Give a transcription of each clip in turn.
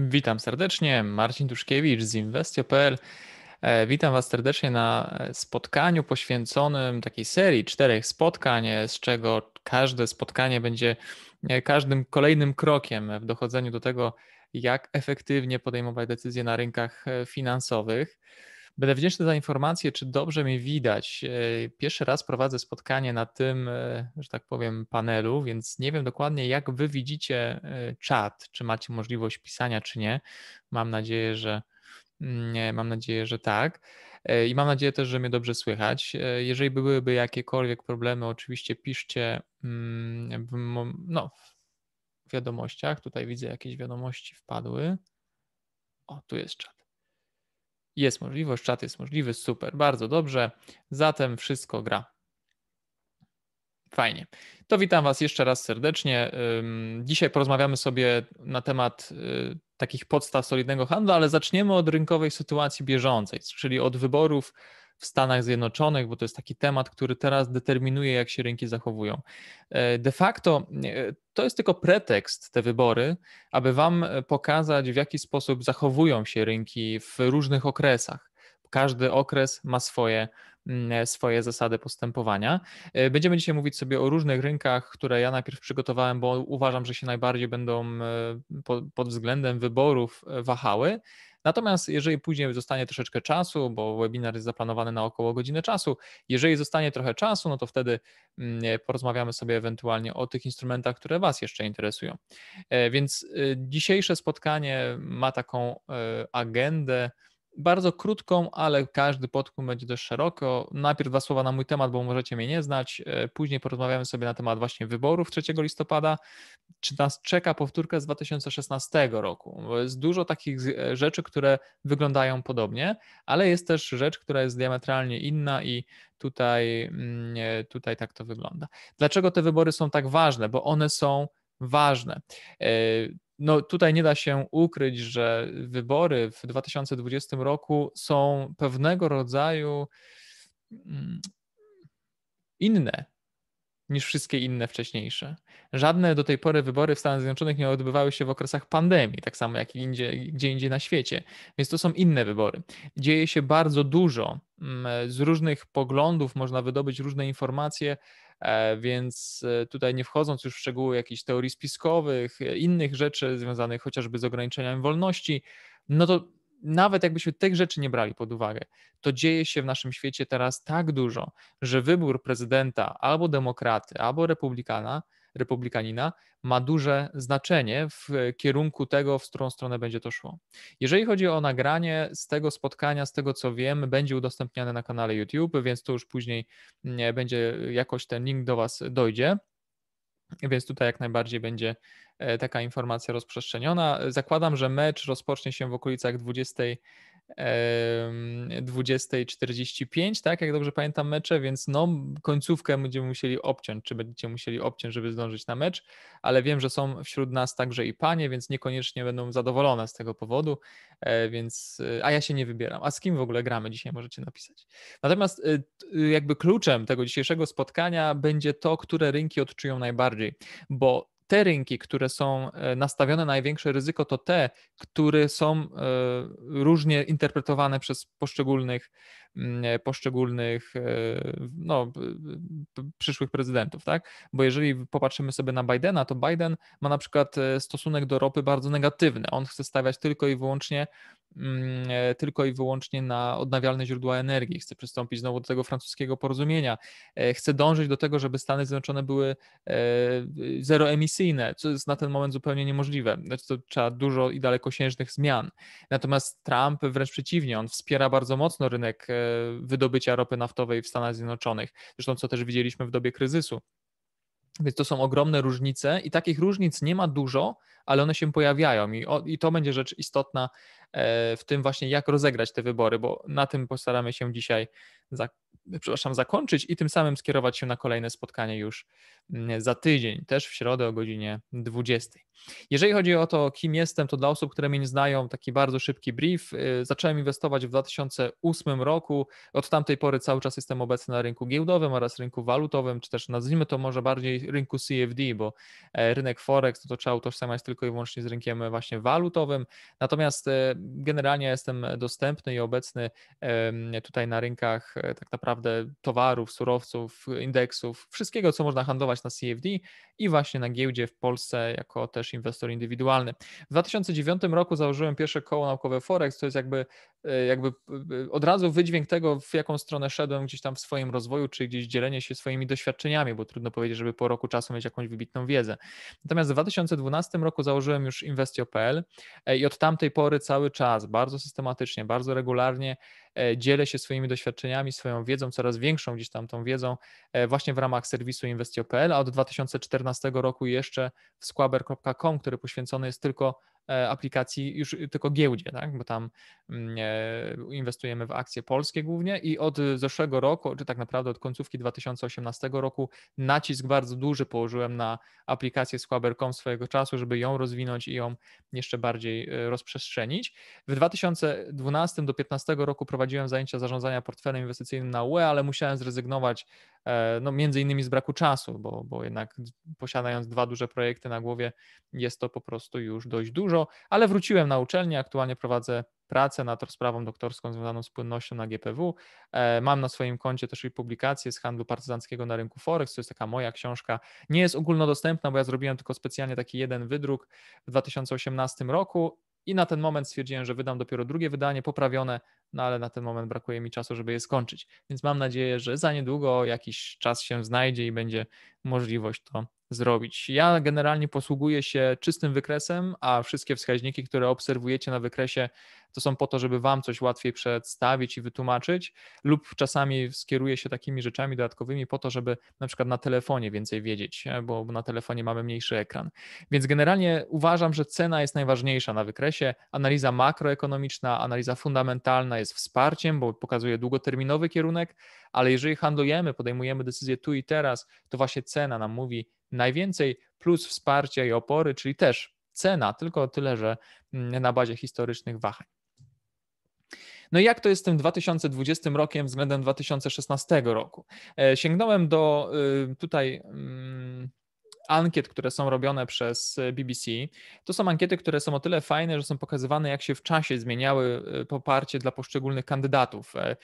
Witam serdecznie, Marcin Duszkiewicz z Investio.pl. E, witam Was serdecznie na e, spotkaniu poświęconym takiej serii czterech spotkań, e, z czego każde spotkanie będzie każdym kolejnym krokiem w dochodzeniu do tego, jak efektywnie podejmować decyzje na rynkach finansowych. Będę wdzięczny za informację, czy dobrze mnie widać. E, pierwszy raz prowadzę spotkanie na tym, e, że tak powiem, panelu, więc nie wiem dokładnie, jak wy widzicie e, czat, czy macie możliwość pisania, czy nie. Mam nadzieję, że mm, mam nadzieję, że tak. I mam nadzieję też, że mnie dobrze słychać. Jeżeli byłyby jakiekolwiek problemy, oczywiście piszcie mm, w, no, w wiadomościach. Tutaj widzę jakieś wiadomości wpadły. O, tu jest czat. Jest możliwość, czat jest możliwy, super, bardzo dobrze. Zatem wszystko gra. Fajnie. To witam Was jeszcze raz serdecznie. Dzisiaj porozmawiamy sobie na temat y, takich podstaw solidnego handlu, ale zaczniemy od rynkowej sytuacji bieżącej, czyli od wyborów w Stanach Zjednoczonych, bo to jest taki temat, który teraz determinuje, jak się rynki zachowują. E, de facto e, to jest tylko pretekst, te wybory, aby Wam e, pokazać, w jaki sposób zachowują się rynki w różnych okresach. Każdy okres ma swoje mm, swoje zasady postępowania. Będziemy dzisiaj mówić sobie o różnych rynkach, które ja najpierw przygotowałem, bo uważam, że się najbardziej będą pod względem wyborów wahały, Natomiast jeżeli później zostanie troszeczkę czasu, bo webinar jest zaplanowany na około godzinę czasu, jeżeli zostanie trochę czasu, no to wtedy mm, porozmawiamy sobie ewentualnie o tych instrumentach, które Was jeszcze interesują. E, więc y, dzisiejsze spotkanie ma taką e, agendę bardzo krótką, ale każdy podpunkt będzie dość szeroko. Najpierw dwa słowa na mój temat, bo możecie mnie nie znać. E, później porozmawiamy sobie na temat właśnie wyborów 3 listopada. Czy nas czeka powtórka z 2016 roku? Bo jest dużo takich e, rzeczy, które wyglądają podobnie, ale jest też rzecz, która jest diametralnie inna i tutaj, mm, e, tutaj tak to wygląda. Dlaczego te wybory są tak ważne? Bo one są ważne no tutaj nie da się ukryć, że wybory w 2020 roku są pewnego rodzaju mm, inne niż wszystkie inne wcześniejsze. Żadne do tej pory wybory w Stanach Zjednoczonych nie odbywały się w okresach pandemii, tak samo jak indzie, gdzie indziej na świecie, więc to są inne wybory. Dzieje się bardzo dużo. Mm, z różnych poglądów można wydobyć różne informacje E, więc e, tutaj nie wchodząc już w szczegóły jakichś teorii spiskowych, e, innych rzeczy związanych chociażby z ograniczeniami wolności, no to nawet jakbyśmy tych rzeczy nie brali pod uwagę, to dzieje się w naszym świecie teraz tak dużo, że wybór prezydenta albo demokraty, albo republikana republikanina ma duże znaczenie w kierunku tego, w którą stronę będzie to szło. Jeżeli chodzi o nagranie z tego spotkania, z tego co wiem, będzie udostępniane na kanale YouTube, więc to już później mm, będzie jakoś ten link do Was dojdzie. Więc tutaj jak najbardziej będzie e, taka informacja rozprzestrzeniona. Zakładam, że mecz rozpocznie się w okolicach 20 20.45, tak, jak dobrze pamiętam mecze, więc no końcówkę będziemy musieli obciąć, czy będziecie musieli obciąć, żeby zdążyć na mecz, ale wiem, że są wśród nas także i panie, więc niekoniecznie będą zadowolone z tego powodu, e, więc, e, a ja się nie wybieram. A z kim w ogóle gramy dzisiaj, możecie napisać. Natomiast e, jakby kluczem tego dzisiejszego spotkania będzie to, które rynki odczują najbardziej, bo te rynki, które są e, nastawione na największe ryzyko, to te, które są e, różnie interpretowane przez poszczególnych, mm, e, poszczególnych no, przyszłych prezydentów, tak? Bo jeżeli popatrzymy sobie na Bidena, to Biden ma na przykład stosunek do ropy bardzo negatywny. On chce stawiać tylko i wyłącznie Mm, e, tylko i wyłącznie na odnawialne źródła energii. Chce przystąpić znowu do tego francuskiego porozumienia. E, Chce dążyć do tego, żeby Stany Zjednoczone były e, zeroemisyjne, co jest na ten moment zupełnie niemożliwe. Znaczy to trzeba dużo i dalekosiężnych zmian. Natomiast Trump wręcz przeciwnie, on wspiera bardzo mocno rynek wydobycia ropy naftowej w Stanach Zjednoczonych. Zresztą co też widzieliśmy w dobie kryzysu. Więc to są ogromne różnice i takich różnic nie ma dużo, ale one się pojawiają i, o, i to będzie rzecz istotna E, w tym właśnie, jak rozegrać te wybory, bo na tym postaramy się dzisiaj za, przepraszam, zakończyć i tym samym skierować się na kolejne spotkanie już mm, za tydzień, też w środę o godzinie 20. Jeżeli chodzi o to, kim jestem, to dla osób, które mnie nie znają, taki bardzo szybki brief. Y, zacząłem inwestować w 2008 roku. Od tamtej pory cały czas jestem obecny na rynku giełdowym oraz rynku walutowym, czy też nazwijmy to może bardziej rynku CFD, bo e, rynek Forex to, to trzeba utożsamiać tylko i wyłącznie z rynkiem właśnie walutowym. Natomiast e, generalnie jestem dostępny i obecny tutaj na rynkach E, tak naprawdę towarów, surowców, indeksów, wszystkiego, co można handlować na CFD i właśnie na giełdzie w Polsce jako też inwestor indywidualny. W 2009 roku założyłem pierwsze koło naukowe Forex, to jest jakby, e, jakby e, od razu wydźwięk tego, w jaką stronę szedłem gdzieś tam w swoim rozwoju, czy gdzieś dzielenie się swoimi doświadczeniami, bo trudno powiedzieć, żeby po roku czasu mieć jakąś wybitną wiedzę. Natomiast w 2012 roku założyłem już Investio.pl i od tamtej pory cały czas, bardzo systematycznie, bardzo regularnie E, dzielę się swoimi doświadczeniami, swoją wiedzą, coraz większą gdzieś tam tą wiedzą e, właśnie w ramach serwisu Investio.pl, a od 2014 roku jeszcze w squaber.com, który poświęcony jest tylko E, aplikacji już tylko giełdzie, tak? bo tam mm, e, inwestujemy w akcje polskie głównie i od zeszłego roku, czy tak naprawdę od końcówki 2018 roku nacisk bardzo duży położyłem na aplikację Squaber.com swojego czasu, żeby ją rozwinąć i ją jeszcze bardziej e, rozprzestrzenić. W 2012 do 2015 roku prowadziłem zajęcia zarządzania portfelem inwestycyjnym na UE, ale musiałem zrezygnować E, no między innymi z braku czasu, bo, bo jednak posiadając dwa duże projekty na głowie jest to po prostu już dość dużo, ale wróciłem na uczelnię, aktualnie prowadzę pracę nad sprawą doktorską związaną z płynnością na GPW. E, mam na swoim koncie też i publikację z handlu partyzanckiego na rynku Forex, to jest taka moja książka. Nie jest ogólnodostępna, bo ja zrobiłem tylko specjalnie taki jeden wydruk w 2018 roku i na ten moment stwierdziłem, że wydam dopiero drugie wydanie poprawione no ale na ten moment brakuje mi czasu, żeby je skończyć. Więc mam nadzieję, że za niedługo jakiś czas się znajdzie i będzie możliwość to zrobić. Ja generalnie posługuję się czystym wykresem, a wszystkie wskaźniki, które obserwujecie na wykresie, to są po to, żeby Wam coś łatwiej przedstawić i wytłumaczyć, lub czasami skieruję się takimi rzeczami dodatkowymi po to, żeby na przykład na telefonie więcej wiedzieć, e, bo na telefonie mamy mniejszy ekran. Więc generalnie uważam, że cena jest najważniejsza na wykresie. Analiza makroekonomiczna, analiza fundamentalna jest wsparciem, bo pokazuje długoterminowy kierunek, ale jeżeli handlujemy, podejmujemy decyzję tu i teraz, to właśnie cena nam mówi najwięcej plus wsparcia i opory, czyli też cena, tylko tyle, że mm, na bazie historycznych wahań. No i jak to jest tym 2020 rokiem względem 2016 roku? E, sięgnąłem do y, tutaj mm, ankiet, które są robione przez e, BBC, to są ankiety, które są o tyle fajne, że są pokazywane, jak się w czasie zmieniały e, poparcie dla poszczególnych kandydatów. E,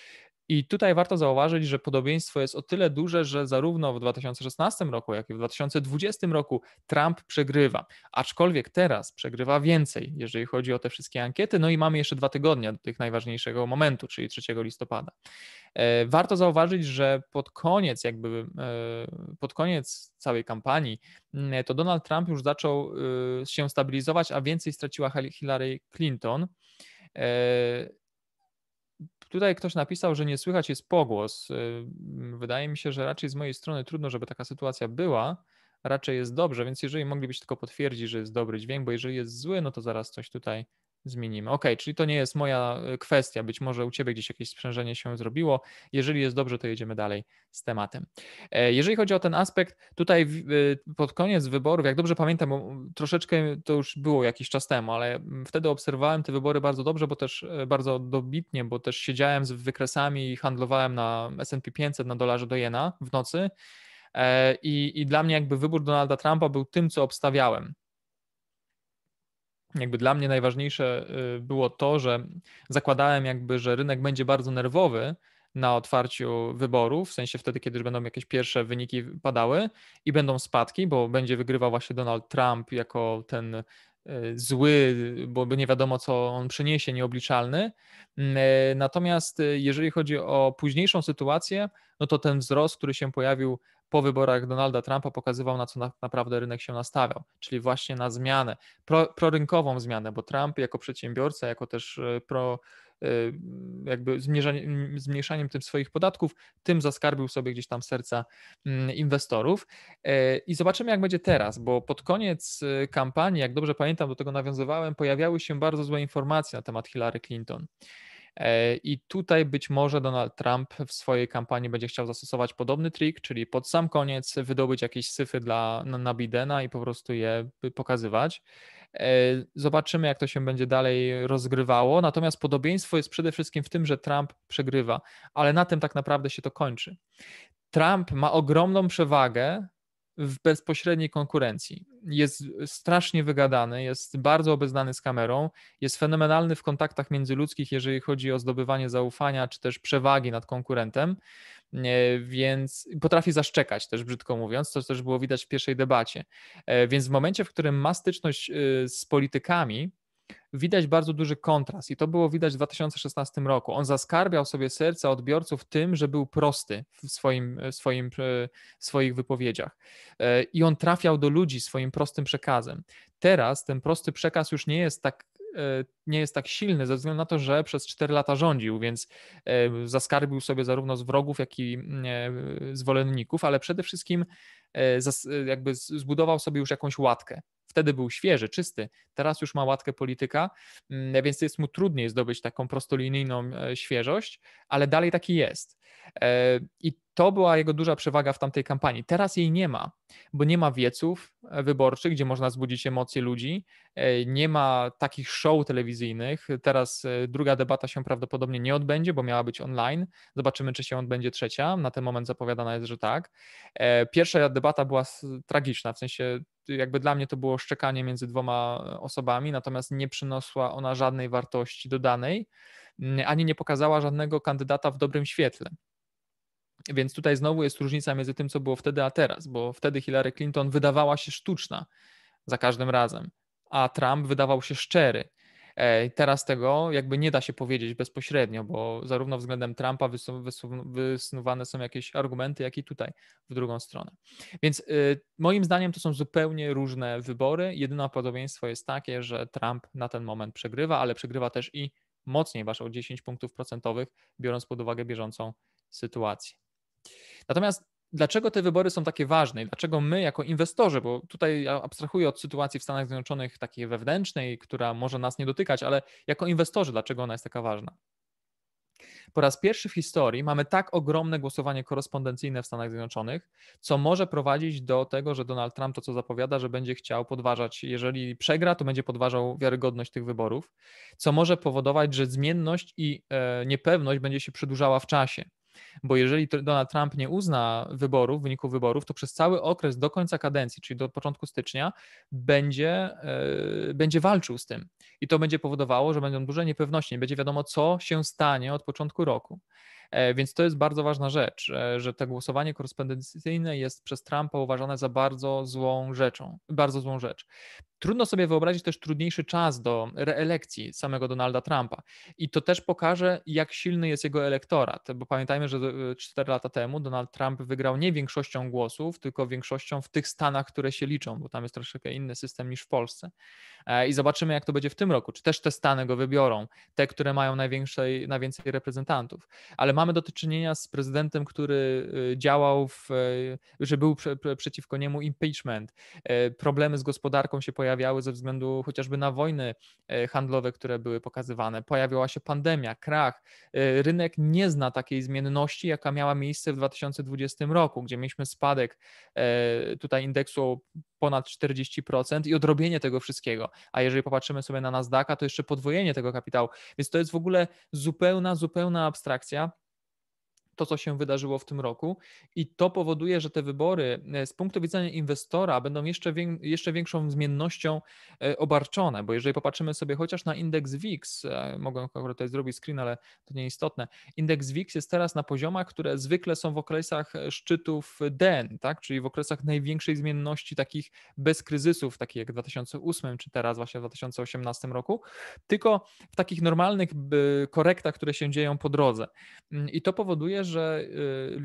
i tutaj warto zauważyć, że podobieństwo jest o tyle duże, że zarówno w 2016 roku, jak i w 2020 roku Trump przegrywa. Aczkolwiek teraz przegrywa więcej, jeżeli chodzi o te wszystkie ankiety. No i mamy jeszcze dwa tygodnie do tych najważniejszego momentu, czyli 3 listopada. E, warto zauważyć, że pod koniec, jakby e, pod koniec całej kampanii, mm, to Donald Trump już zaczął e, się stabilizować, a więcej straciła Hillary Clinton. Tutaj ktoś napisał, że nie słychać jest pogłos. Y, mm, wydaje mi się, że raczej z mojej strony trudno, żeby taka sytuacja była. Raczej jest dobrze, więc jeżeli moglibyście tylko potwierdzić, że jest dobry dźwięk, bo jeżeli jest zły, no to zaraz coś tutaj zmienimy. Ok, czyli to nie jest moja y, kwestia. Być może u Ciebie gdzieś jakieś sprzężenie się zrobiło. Jeżeli jest dobrze, to jedziemy dalej z tematem. E, jeżeli chodzi o ten aspekt, tutaj y, pod koniec wyborów, jak dobrze pamiętam, bo mm, troszeczkę to już było jakiś czas temu, ale mm, wtedy obserwowałem te wybory bardzo dobrze, bo też y, bardzo dobitnie, bo też siedziałem z wykresami i handlowałem na S&P 500 na dolarze do jena w nocy. E, I, I dla mnie jakby wybór Donalda Trumpa był tym, co obstawiałem jakby dla mnie najważniejsze y, było to, że zakładałem jakby, że rynek będzie bardzo nerwowy na otwarciu wyborów, w sensie wtedy, kiedy już będą jakieś pierwsze wyniki padały i będą spadki, bo będzie wygrywał właśnie Donald Trump jako ten y, zły, bo nie wiadomo, co on przyniesie, nieobliczalny. Mm, y, natomiast jeżeli chodzi o późniejszą sytuację, no to ten wzrost, który się pojawił po wyborach Donalda Trumpa pokazywał, na co na, naprawdę rynek się nastawiał, czyli właśnie na zmianę, pro, prorynkową zmianę, bo Trump jako przedsiębiorca, jako też e, pro, e, jakby zmniejszaniem, zmniejszaniem tym swoich podatków, tym zaskarbił sobie gdzieś tam serca mm, inwestorów. E, I zobaczymy, jak będzie teraz, bo pod koniec kampanii, jak dobrze pamiętam, do tego nawiązywałem, pojawiały się bardzo złe informacje na temat Hillary Clinton. E, I tutaj być może Donald Trump w swojej kampanii będzie chciał zastosować podobny trik, czyli pod sam koniec wydobyć jakieś syfy dla, na, na Bidena i po prostu je y, pokazywać. E, zobaczymy, jak to się będzie dalej rozgrywało. Natomiast podobieństwo jest przede wszystkim w tym, że Trump przegrywa, ale na tym tak naprawdę się to kończy. Trump ma ogromną przewagę w bezpośredniej konkurencji. Jest strasznie wygadany, jest bardzo obeznany z kamerą, jest fenomenalny w kontaktach międzyludzkich, jeżeli chodzi o zdobywanie zaufania czy też przewagi nad konkurentem, więc potrafi zaszczekać też, brzydko mówiąc, to też było widać w pierwszej debacie. E, więc w momencie, w którym ma styczność e, z politykami, widać bardzo duży kontrast i to było widać w 2016 roku. On zaskarbiał sobie serca odbiorców tym, że był prosty w swoim, e, swoim, e, swoich wypowiedziach e, i on trafiał do ludzi swoim prostym przekazem. Teraz ten prosty przekaz już nie jest tak nie jest tak silny ze względu na to, że przez 4 lata rządził, więc zaskarbił sobie zarówno z wrogów, jak i zwolenników, ale przede wszystkim jakby zbudował sobie już jakąś łatkę wtedy był świeży, czysty, teraz już ma łatkę polityka, mm, więc jest mu trudniej zdobyć taką prostolinijną e, świeżość, ale dalej taki jest. E, I to była jego duża przewaga w tamtej kampanii. Teraz jej nie ma, bo nie ma wieców e, wyborczych, gdzie można zbudzić emocje ludzi, nie ma takich show telewizyjnych. Teraz druga debata się prawdopodobnie nie odbędzie, bo miała być online. Zobaczymy, czy się odbędzie trzecia. Na ten moment zapowiadana jest, że tak. Pierwsza debata była tragiczna, w sensie jakby dla mnie to było szczekanie między dwoma osobami, natomiast nie przyniosła ona żadnej wartości dodanej, mm, ani nie pokazała żadnego kandydata w dobrym świetle. Więc tutaj znowu jest różnica między tym, co było wtedy a teraz, bo wtedy Hillary Clinton wydawała się sztuczna za każdym razem, a Trump wydawał się szczery E, teraz tego jakby nie da się powiedzieć bezpośrednio, bo zarówno względem Trumpa wysnuwane są jakieś argumenty, jak i tutaj w drugą stronę. Więc y, moim zdaniem to są zupełnie różne wybory. Jedyne podobieństwo jest takie, że Trump na ten moment przegrywa, ale przegrywa też i mocniej, wasz o 10 punktów procentowych, biorąc pod uwagę bieżącą sytuację. Natomiast dlaczego te wybory są takie ważne i dlaczego my jako inwestorzy, bo tutaj abstrahuję od sytuacji w Stanach Zjednoczonych takiej wewnętrznej, która może nas nie dotykać, ale jako inwestorzy, dlaczego ona jest taka ważna? Po raz pierwszy w historii mamy tak ogromne głosowanie korespondencyjne w Stanach Zjednoczonych, co może prowadzić do tego, że Donald Trump to, co zapowiada, że będzie chciał podważać, jeżeli przegra, to będzie podważał wiarygodność tych wyborów, co może powodować, że zmienność i e, niepewność będzie się przedłużała w czasie. Bo jeżeli Donald Trump nie uzna wyborów, wyniku wyborów, to przez cały okres do końca kadencji, czyli do początku stycznia, będzie, yy, będzie walczył z tym. I to będzie powodowało, że będą duże niepewności, nie będzie wiadomo, co się stanie od początku roku. E, więc to jest bardzo ważna rzecz, że to głosowanie korespondencyjne jest przez Trumpa uważane za bardzo złą rzeczą, bardzo złą rzecz. Trudno sobie wyobrazić też trudniejszy czas do reelekcji samego Donalda Trumpa. I to też pokaże, jak silny jest jego elektorat, bo pamiętajmy, że 4 e, lata temu Donald Trump wygrał nie większością głosów, tylko większością w tych stanach, które się liczą, bo tam jest troszeczkę inny system niż w Polsce. E, I zobaczymy, jak to będzie w tym roku, czy też te stany go wybiorą, te, które mają największej, najwięcej reprezentantów. Ale mamy do czynienia z prezydentem, który y, działał, w, y, że był przeciwko niemu impeachment. E, problemy z gospodarką się pojawiały ze względu chociażby na wojny e, handlowe, które były pokazywane. Pojawiała się pandemia, krach. E, rynek nie zna takiej zmienności, jaka miała miejsce w 2020 roku, gdzie mieliśmy spadek tutaj indeksu ponad 40% i odrobienie tego wszystkiego. A jeżeli popatrzymy sobie na Nasdaqa, to jeszcze podwojenie tego kapitału. Więc to jest w ogóle zupełna, zupełna abstrakcja to, co się wydarzyło w tym roku, i to powoduje, że te wybory e, z punktu widzenia inwestora będą jeszcze, wię, jeszcze większą zmiennością e, obarczone, bo jeżeli popatrzymy sobie chociaż na indeks WIX, e, mogę akurat tutaj zrobić screen, ale to nieistotne, indeks WIX jest teraz na poziomach, które zwykle są w okresach szczytów DEN, tak? czyli w okresach największej zmienności takich bez kryzysów, takich jak w 2008 czy teraz właśnie w 2018 roku, tylko w takich normalnych korektach, które się dzieją po drodze. Mm, I to powoduje, że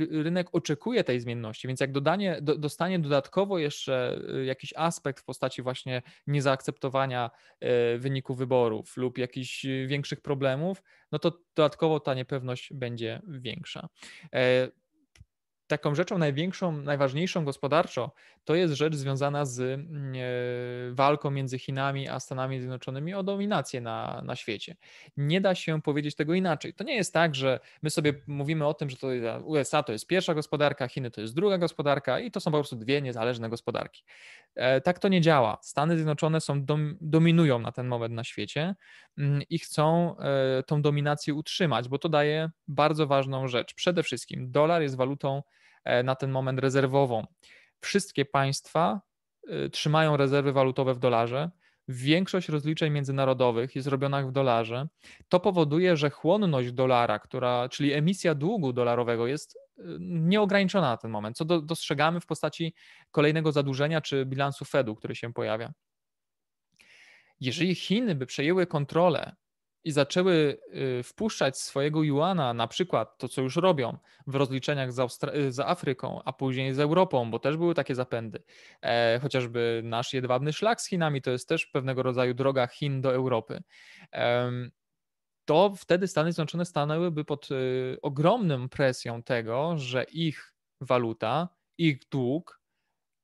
y, rynek oczekuje tej zmienności, więc jak dodanie, dostanie dodatkowo jeszcze y, jakiś aspekt w postaci właśnie niezaakceptowania y, wyniku wyborów lub jakichś większych problemów, no to dodatkowo ta niepewność będzie większa. E, taką rzeczą największą, najważniejszą gospodarczo, to jest rzecz związana z mm, e, walką między Chinami a Stanami Zjednoczonymi o dominację na, na świecie. Nie da się powiedzieć tego inaczej. To nie jest tak, że my sobie mówimy o tym, że to e, USA to jest pierwsza gospodarka, Chiny to jest druga gospodarka i to są po prostu dwie niezależne gospodarki. E, tak to nie działa. Stany Zjednoczone są dom, dominują na ten moment na świecie mm, i chcą tą dominację utrzymać, bo to daje bardzo ważną rzecz. Przede wszystkim dolar jest walutą E, na ten moment rezerwową. Wszystkie państwa e, trzymają rezerwy walutowe w dolarze. Większość rozliczeń międzynarodowych jest robionych w dolarze. To powoduje, że chłonność dolara, która, czyli emisja długu dolarowego jest e, nieograniczona na ten moment, co do, dostrzegamy w postaci kolejnego zadłużenia czy bilansu Fedu, który się pojawia. Jeżeli Chiny by przejęły kontrolę i zaczęły y, wpuszczać swojego juana, na przykład to, co już robią w rozliczeniach z, Austra- y, Afryką, a później z Europą, bo też były takie zapędy. E, chociażby nasz jedwabny szlak z Chinami to jest też pewnego rodzaju droga Chin do Europy. E, to wtedy Stany Zjednoczone stanęłyby pod y, ogromną presją tego, że ich waluta, ich dług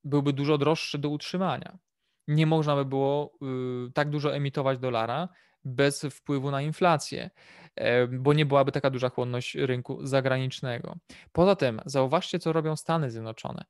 byłby dużo droższy do utrzymania. Nie można by było y, tak dużo emitować dolara, bez wpływu na inflację, bo nie byłaby taka duża chłonność rynku zagranicznego. Poza tym zauważcie, co robią Stany Zjednoczone.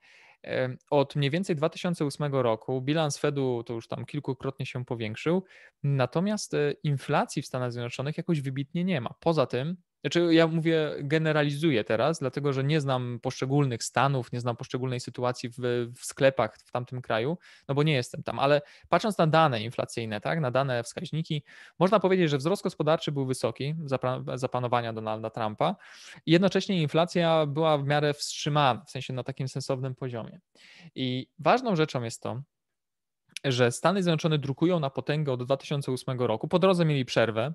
Od mniej więcej 2008 roku bilans Fedu to już tam kilkukrotnie się powiększył, natomiast e, inflacji w Stanach Zjednoczonych jakoś wybitnie nie ma. Poza tym znaczy, ja mówię, generalizuję teraz, dlatego że nie znam poszczególnych stanów, nie znam poszczególnej sytuacji w, w, sklepach w tamtym kraju, no bo nie jestem tam, ale patrząc na dane inflacyjne, tak, na dane wskaźniki, można powiedzieć, że wzrost gospodarczy był wysoki za, za panowania Donalda Trumpa i jednocześnie inflacja była w miarę wstrzymana, w sensie na takim sensownym poziomie. I ważną rzeczą jest to, że Stany Zjednoczone drukują na potęgę od 2008 roku. Po drodze mieli przerwę,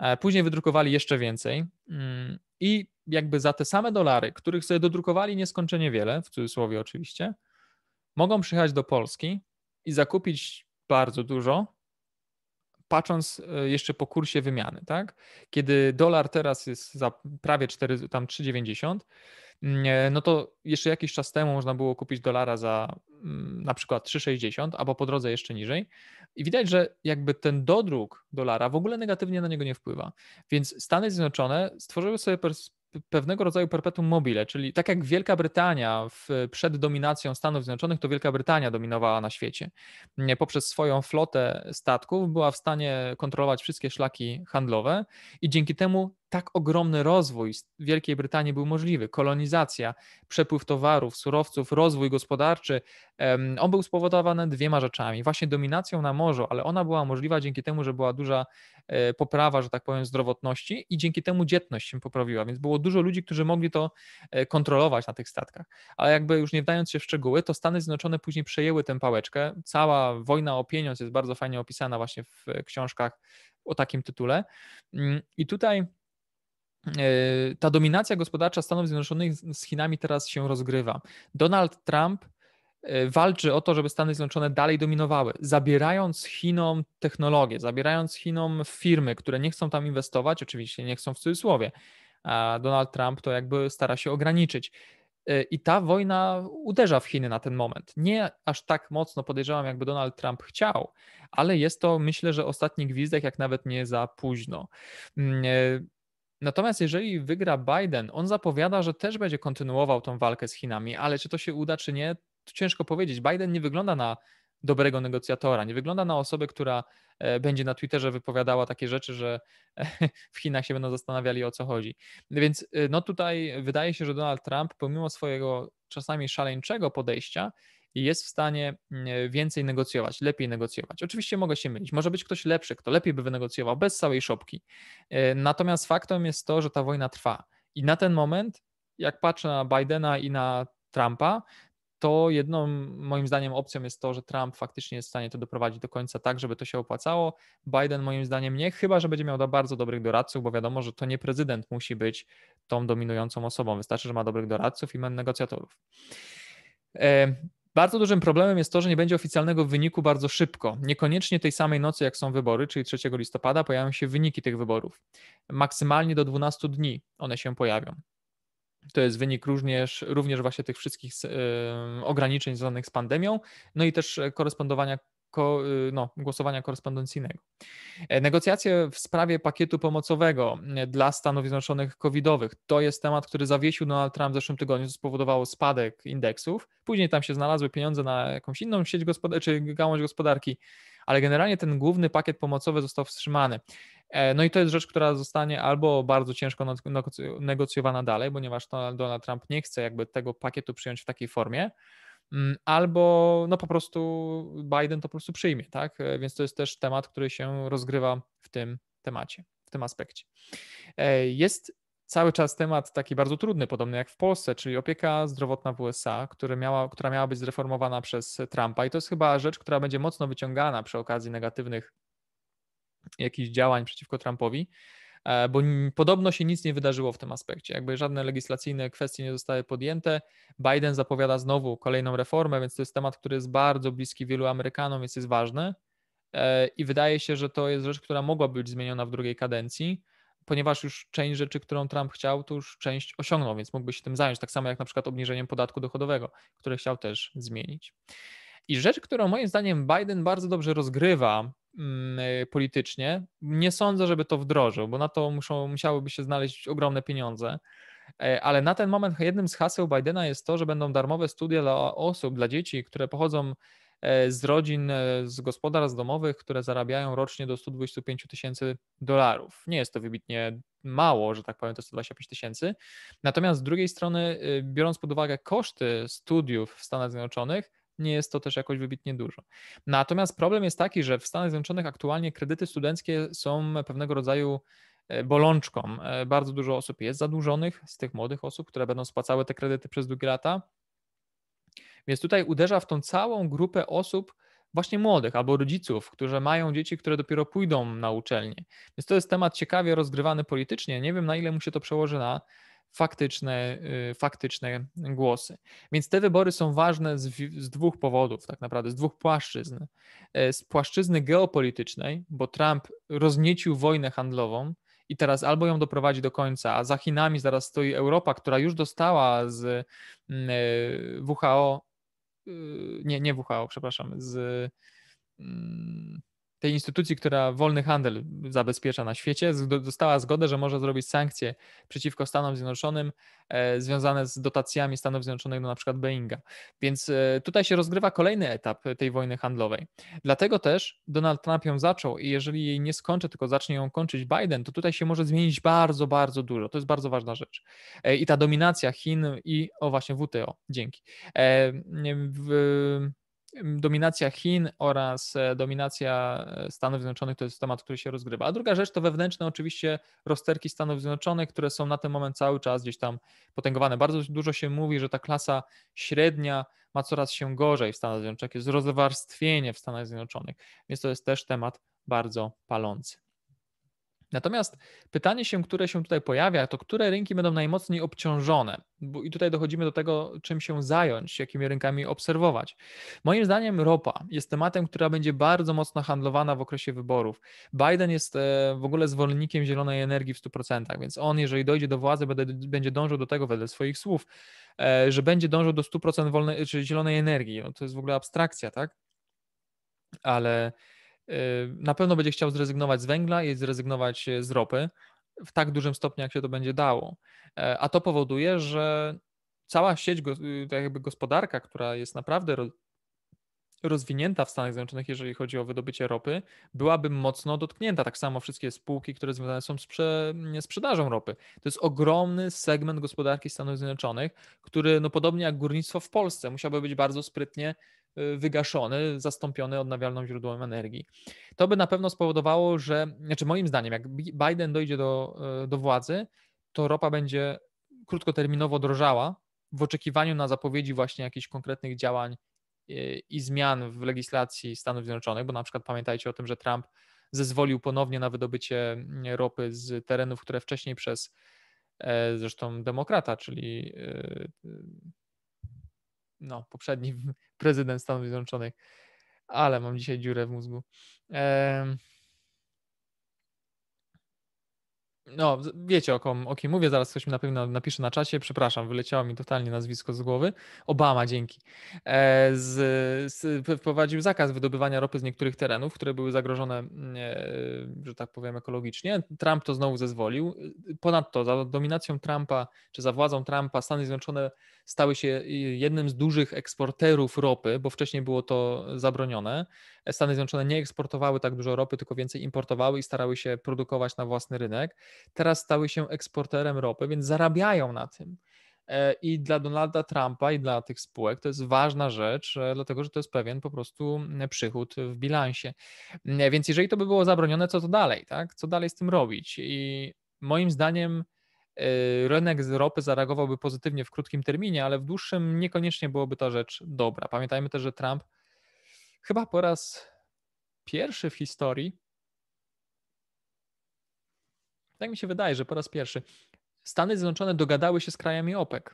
E, później wydrukowali jeszcze więcej mm, i jakby za te same dolary, których sobie dodrukowali nieskończenie wiele, w cudzysłowie oczywiście, mogą przyjechać do Polski i zakupić bardzo dużo patrząc e, jeszcze po kursie wymiany, tak? Kiedy dolar teraz jest za prawie 4, tam 3,90, mm, e, no to jeszcze jakiś czas temu można było kupić dolara za mm, na przykład 3,60 albo po drodze jeszcze niżej. I widać, że jakby ten dodruk dolara w ogóle negatywnie na niego nie wpływa. Więc Stany Zjednoczone stworzyły sobie pers pewnego rodzaju perpetuum mobile, czyli tak jak Wielka Brytania w, przed dominacją Stanów Zjednoczonych, to Wielka Brytania dominowała na świecie. Poprzez swoją flotę statków była w stanie kontrolować wszystkie szlaki handlowe i dzięki temu tak ogromny rozwój Wielkiej Brytanii był możliwy. Kolonizacja, przepływ towarów, surowców, rozwój gospodarczy, on był spowodowany dwiema rzeczami. Właśnie dominacją na morzu, ale ona była możliwa dzięki temu, że była duża e, poprawa, że tak powiem, zdrowotności i dzięki temu dzietność się poprawiła, więc było dużo ludzi, którzy mogli to e, kontrolować na tych statkach. Ale jakby już nie wdając się w szczegóły, to Stany Zjednoczone później przejęły tę pałeczkę. Cała wojna o pieniądz jest bardzo fajnie opisana właśnie w książkach o takim tytule. Mm, I tutaj E, ta dominacja gospodarcza Stanów Zjednoczonych z Chinami teraz się rozgrywa. Donald Trump e, walczy o to, żeby Stany Zjednoczone dalej dominowały, zabierając Chinom technologię, zabierając Chinom firmy, które nie chcą tam inwestować, oczywiście nie chcą w cudzysłowie. A Donald Trump to jakby stara się ograniczyć. E, I ta wojna uderza w Chiny na ten moment. Nie aż tak mocno podejrzewam, jakby Donald Trump chciał, ale jest to myślę, że ostatni gwizdek, jak nawet nie za późno. Mm, Natomiast jeżeli wygra Biden, on zapowiada, że też będzie kontynuował tą walkę z Chinami, ale czy to się uda, czy nie, to ciężko powiedzieć. Biden nie wygląda na dobrego negocjatora, nie wygląda na osobę, która e, będzie na Twitterze wypowiadała takie rzeczy, że e, w Chinach się będą zastanawiali o co chodzi. Więc e, no tutaj wydaje się, że Donald Trump, pomimo swojego czasami szaleńczego podejścia, i jest w stanie mm, e, więcej negocjować, lepiej negocjować. Oczywiście mogę się mylić, może być ktoś lepszy, kto lepiej by wynegocjował bez całej szopki. E, natomiast faktem jest to, że ta wojna trwa. I na ten moment, jak patrzę na Bidena i na Trumpa, to jedną moim zdaniem opcją jest to, że Trump faktycznie jest w stanie to doprowadzić do końca tak, żeby to się opłacało. Biden moim zdaniem nie, chyba że będzie miał do bardzo dobrych doradców, bo wiadomo, że to nie prezydent musi być tą dominującą osobą. Wystarczy, że ma dobrych doradców i ma negocjatorów. E, bardzo dużym problemem jest to, że nie będzie oficjalnego wyniku bardzo szybko. Niekoniecznie tej samej nocy, jak są wybory, czyli 3 listopada, pojawią się wyniki tych wyborów. Maksymalnie do 12 dni one się pojawią. To jest wynik również, również właśnie tych wszystkich e, ograniczeń związanych z pandemią, no i też e, korespondowania ko, y, no, głosowania korespondencyjnego. E, negocjacje w sprawie pakietu pomocowego e, dla Stanów Zjednoczonych covidowych to jest temat, który zawiesił Donald Trump w zeszłym tygodniu, co spowodowało spadek indeksów. Później tam się znalazły pieniądze na jakąś inną sieć gospodarczą czy gałąź gospodarki, ale generalnie ten główny pakiet pomocowy został wstrzymany. E, no i to jest rzecz, która zostanie albo bardzo ciężko negocjowana dalej, ponieważ Donald Trump nie chce jakby tego pakietu przyjąć w takiej formie, Mm, albo no po prostu Biden to po prostu przyjmie, tak? E, więc to jest też temat, który się rozgrywa w tym temacie, w tym aspekcie. E, jest cały czas temat taki bardzo trudny, podobny jak w Polsce, czyli opieka zdrowotna w USA, która miała, która miała być zreformowana przez Trumpa i to jest chyba rzecz, która będzie mocno wyciągana przy okazji negatywnych jakichś działań przeciwko Trumpowi, E, bo podobno się nic nie wydarzyło w tym aspekcie. Jakby żadne legislacyjne kwestie nie zostały podjęte. Biden zapowiada znowu kolejną reformę, więc to jest temat, który jest bardzo bliski wielu Amerykanom, więc jest ważny. E, I wydaje się, że to jest rzecz, która mogła być zmieniona w drugiej kadencji, ponieważ już część rzeczy, którą Trump chciał, to już część osiągnął, więc mógłby się tym zająć. Tak samo jak na przykład obniżeniem podatku dochodowego, które chciał też zmienić. I rzecz, którą moim zdaniem Biden bardzo dobrze rozgrywa Mm, e, politycznie. Nie sądzę, żeby to wdrożył, bo na to muszą, musiałyby się znaleźć ogromne pieniądze. E, ale na ten moment jednym z haseł Bidena jest to, że będą darmowe studia dla osób, dla dzieci, które pochodzą e, z rodzin, z gospodarstw domowych, które zarabiają rocznie do 125 tysięcy dolarów. Nie jest to wybitnie mało, że tak powiem, to 125 tysięcy. Natomiast z drugiej strony, biorąc pod uwagę koszty studiów w Stanach Zjednoczonych, nie jest to też jakoś wybitnie dużo. Natomiast problem jest taki, że w Stanach Zjednoczonych aktualnie kredyty studenckie są pewnego rodzaju e, bolączką. E, bardzo dużo osób jest zadłużonych z tych młodych osób, które będą spłacały te kredyty przez długie lata. Więc tutaj uderza w tą całą grupę osób, właśnie młodych albo rodziców, którzy mają dzieci, które dopiero pójdą na uczelnię. Więc to jest temat ciekawie rozgrywany politycznie. Nie wiem, na ile mu się to przełoży na faktyczne, y, faktyczne głosy. Więc te wybory są ważne z, z, dwóch powodów, tak naprawdę, z dwóch płaszczyzn. E, z płaszczyzny geopolitycznej, bo Trump rozniecił wojnę handlową i teraz albo ją doprowadzi do końca, a za Chinami zaraz stoi Europa, która już dostała z mm, e, WHO, y, nie, nie WHO, przepraszam, z mm, tej instytucji, która wolny handel zabezpiecza na świecie, dostała zgodę, że może zrobić sankcje przeciwko Stanom Zjednoczonym e, związane z dotacjami Stanów Zjednoczonych do na przykład Boeinga. Więc e, tutaj się rozgrywa kolejny etap tej wojny handlowej. Dlatego też Donald Trump ją zaczął i jeżeli jej nie skończy, tylko zacznie ją kończyć Biden, to tutaj się może zmienić bardzo, bardzo dużo. To jest bardzo ważna rzecz. E, I ta dominacja Chin i o właśnie WTO. Dzięki dominacja Chin oraz e, dominacja e, Stanów Zjednoczonych to jest temat, który się rozgrywa. A druga rzecz to wewnętrzne oczywiście rozterki Stanów Zjednoczonych, które są na ten moment cały czas gdzieś tam potęgowane. Bardzo dużo się mówi, że ta klasa średnia ma coraz się gorzej w Stanach Zjednoczonych, jest rozwarstwienie w Stanach Zjednoczonych, więc to jest też temat bardzo palący. Natomiast pytanie się, które się tutaj pojawia, to które rynki będą najmocniej obciążone? Bo I tutaj dochodzimy do tego, czym się zająć, jakimi rynkami obserwować. Moim zdaniem ropa jest tematem, która będzie bardzo mocno handlowana w okresie wyborów. Biden jest e, w ogóle zwolennikiem zielonej energii w 100%, więc on, jeżeli dojdzie do władzy, będzie dążył do tego wedle swoich słów, e, że będzie dążył do 100% wolnej, czy zielonej energii. No to jest w ogóle abstrakcja, tak? Ale Y, na pewno będzie chciał zrezygnować z węgla i zrezygnować y, z ropy w tak dużym stopniu, jak się to będzie dało. E, a to powoduje, że cała sieć, y, tak jakby gospodarka, która jest naprawdę rozwinięta w Stanach Zjednoczonych, jeżeli chodzi o wydobycie ropy, byłaby mocno dotknięta. Tak samo wszystkie spółki, które związane są z sprze sprzedażą ropy. To jest ogromny segment gospodarki Stanów Zjednoczonych, który, no podobnie jak górnictwo w Polsce, musiałby być bardzo sprytnie Y, wygaszony, zastąpiony odnawialną źródłem energii. To by na pewno spowodowało, że, znaczy moim zdaniem, jak Biden dojdzie do, y, do władzy, to ropa będzie krótkoterminowo drożała w oczekiwaniu na zapowiedzi właśnie jakichś konkretnych działań y, i zmian w legislacji Stanów Zjednoczonych, bo na przykład pamiętajcie o tym, że Trump zezwolił ponownie na wydobycie mm, ropy z terenów, które wcześniej przez e, zresztą demokrata, czyli no, poprzedni prezydent Stanów Zjednoczonych. Ale mam dzisiaj dziurę w mózgu. Ehm, No, wiecie o kim, o kim mówię, zaraz ktoś mi na pewno napisze na czacie, przepraszam, wyleciało mi totalnie nazwisko z głowy. Obama, dzięki. E, z, z, wprowadził zakaz wydobywania ropy z niektórych terenów, które były zagrożone, mm, e, że tak powiem, ekologicznie. Trump to znowu zezwolił. Ponadto za dominacją Trumpa, czy za władzą Trumpa Stany Zjednoczone stały się jednym z dużych eksporterów ropy, bo wcześniej było to zabronione. Stany Zjednoczone nie eksportowały tak dużo ropy, tylko więcej importowały i starały się produkować na własny rynek teraz stały się eksporterem ropy, więc zarabiają na tym. E, I dla Donalda Trumpa i dla tych spółek to jest ważna rzecz, e, dlatego że to jest pewien po prostu przychód w bilansie. E, więc jeżeli to by było zabronione, co to dalej? Tak? Co dalej z tym robić? I moim zdaniem rynek z ropy zareagowałby pozytywnie w krótkim terminie, ale w dłuższym niekoniecznie byłoby to rzecz dobra. Pamiętajmy też, że Trump chyba po raz pierwszy w historii tak mi się wydaje, że po raz pierwszy Stany Zjednoczone dogadały się z krajami OPEC.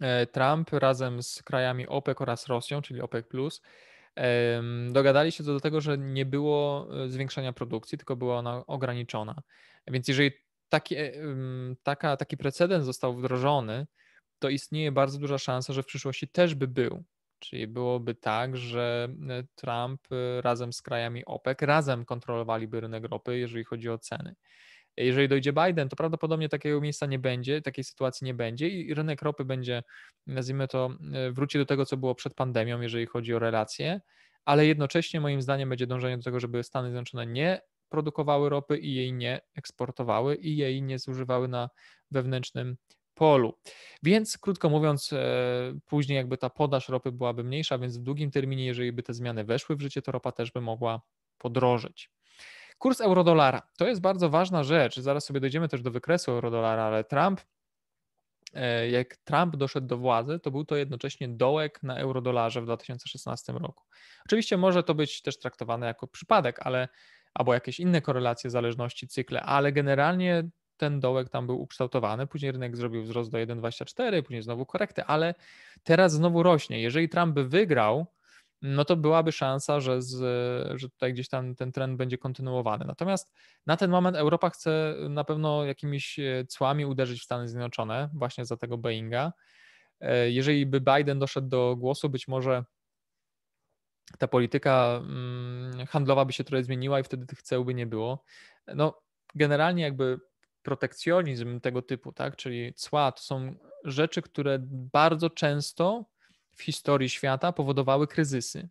E, Trump razem z krajami OPEC oraz Rosją, czyli OPEC, dogadali się do tego, że nie było e, zwiększenia produkcji, tylko była ona ograniczona. Więc jeżeli taki, e, taka, taki precedens został wdrożony, to istnieje bardzo duża szansa, że w przyszłości też by był. Czyli byłoby tak, że e, Trump e, razem z krajami OPEC razem kontrolowaliby rynek ropy, jeżeli chodzi o ceny. Jeżeli dojdzie Biden, to prawdopodobnie takiego miejsca nie będzie, takiej sytuacji nie będzie i rynek ropy będzie, nazwijmy to, e, wróci do tego, co było przed pandemią, jeżeli chodzi o relacje, ale jednocześnie moim zdaniem będzie dążenie do tego, żeby Stany Zjednoczone nie produkowały ropy i jej nie eksportowały i jej nie zużywały na wewnętrznym polu. Więc krótko mówiąc, e, później jakby ta podaż ropy byłaby mniejsza, więc w długim terminie, jeżeli by te zmiany weszły w życie, to ropa też by mogła podrożyć. Kurs eurodolara to jest bardzo ważna rzecz. Zaraz sobie dojdziemy też do wykresu eurodolara, ale Trump, e, jak Trump doszedł do władzy, to był to jednocześnie dołek na eurodolarze w 2016 roku. Oczywiście może to być też traktowane jako przypadek, ale albo jakieś inne korelacje zależności cykle, ale generalnie ten dołek tam był ukształtowany, później rynek zrobił wzrost do 1,24, później znowu korektę, ale teraz znowu rośnie. Jeżeli Trump by wygrał, no to byłaby szansa, że, z, że tutaj gdzieś tam ten trend będzie kontynuowany. Natomiast na ten moment Europa chce na pewno jakimiś e, cłami uderzyć w Stany Zjednoczone właśnie za tego Boeinga. E, jeżeli by Biden doszedł do głosu, być może ta polityka mm, handlowa by się trochę zmieniła i wtedy tych ceł by nie było. No, generalnie jakby protekcjonizm tego typu, tak, czyli cła, to są rzeczy, które bardzo często w historii świata powodowały kryzysy.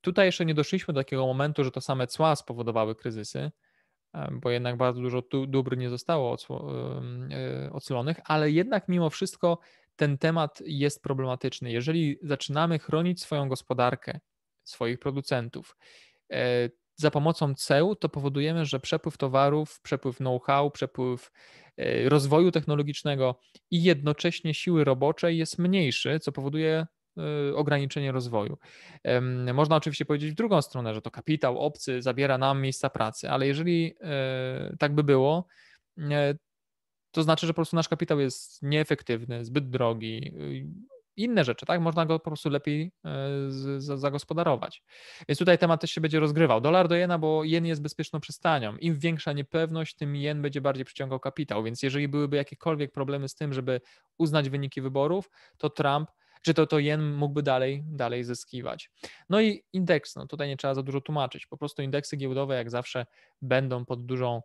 Tutaj jeszcze nie doszliśmy do takiego momentu, że to same cła spowodowały kryzysy, bo jednak bardzo dużo dóbr nie zostało ocalonych, e, ale jednak mimo wszystko ten temat jest problematyczny. Jeżeli zaczynamy chronić swoją gospodarkę, swoich producentów, e, za pomocą ceł to powodujemy, że przepływ towarów, przepływ know-how, przepływ e, rozwoju technologicznego i jednocześnie siły roboczej jest mniejszy, co powoduje e, ograniczenie rozwoju. Można oczywiście powiedzieć w drugą stronę, że to kapitał obcy zabiera nam miejsca pracy, ale jeżeli e, tak by było, to znaczy, że po prostu nasz kapitał jest nieefektywny, zbyt drogi, y, inne rzeczy, tak? Można go po prostu lepiej e, zagospodarować. Więc tutaj temat też się będzie rozgrywał. Dolar do jena, bo jen jest bezpieczną przystanią. Im większa niepewność, tym jen będzie bardziej przyciągał kapitał. Więc jeżeli byłyby jakiekolwiek problemy z tym, żeby uznać wyniki wyborów, to Trump czy to, to jen mógłby dalej, dalej zyskiwać. No i indeks, no tutaj nie trzeba za dużo tłumaczyć, po prostu indeksy giełdowe jak zawsze będą pod dużą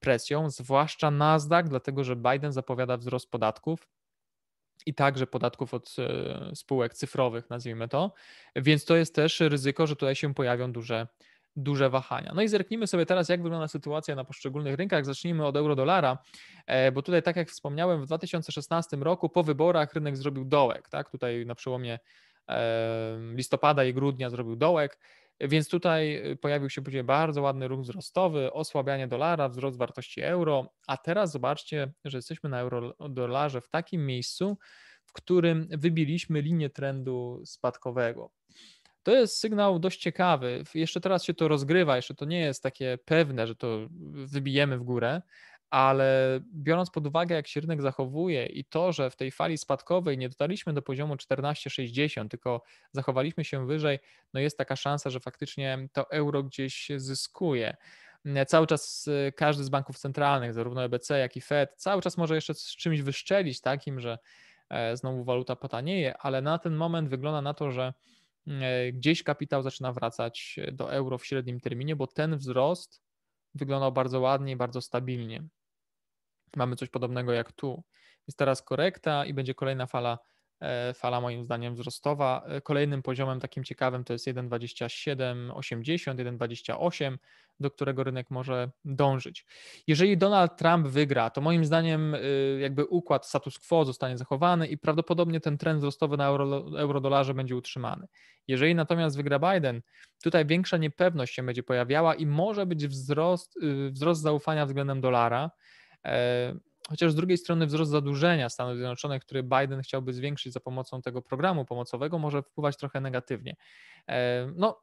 presją, zwłaszcza Nasdaq, dlatego że Biden zapowiada wzrost podatków, i także podatków od e, spółek cyfrowych, nazwijmy to. Więc to jest też ryzyko, że tutaj się pojawią duże, duże wahania. No i zerknijmy sobie teraz, jak wygląda sytuacja na poszczególnych rynkach. Zacznijmy od euro-dolara, e, bo tutaj, tak jak wspomniałem, w 2016 roku po wyborach rynek zrobił dołek. Tak? Tutaj na przełomie e, listopada i grudnia zrobił dołek. Więc tutaj y, pojawił się później bardzo ładny ruch wzrostowy, osłabianie dolara, wzrost wartości euro, a teraz zobaczcie, że jesteśmy na euro-dolarze w takim miejscu, w którym wybiliśmy linię trendu spadkowego. To jest sygnał dość ciekawy. Jeszcze teraz się to rozgrywa, jeszcze to nie jest takie pewne, że to wybijemy w górę, ale biorąc pod uwagę, jak się rynek zachowuje i to, że w tej fali spadkowej nie dotarliśmy do poziomu 14,60, tylko zachowaliśmy się wyżej, no jest taka szansa, że faktycznie to euro gdzieś zyskuje. Cały czas y, każdy z banków centralnych, zarówno EBC, jak i Fed, cały czas może jeszcze z czymś wyszczelić takim, że e, znowu waluta potanieje, ale na ten moment wygląda na to, że e, gdzieś kapitał zaczyna wracać do euro w średnim terminie, bo ten wzrost wyglądał bardzo ładnie i bardzo stabilnie mamy coś podobnego jak tu. Jest teraz korekta i będzie kolejna fala, e, fala moim zdaniem wzrostowa. E, kolejnym poziomem takim ciekawym to jest 1,2780, 1,28, do którego rynek może dążyć. Jeżeli Donald Trump wygra, to moim zdaniem e, jakby układ status quo zostanie zachowany i prawdopodobnie ten trend wzrostowy na euro, eurodolarze będzie utrzymany. Jeżeli natomiast wygra Biden, tutaj większa niepewność się będzie pojawiała i może być wzrost, wzrost zaufania względem dolara, E, chociaż z drugiej strony wzrost zadłużenia Stanów Zjednoczonych, który Biden chciałby zwiększyć za pomocą tego programu pomocowego, może wpływać trochę negatywnie. E, no,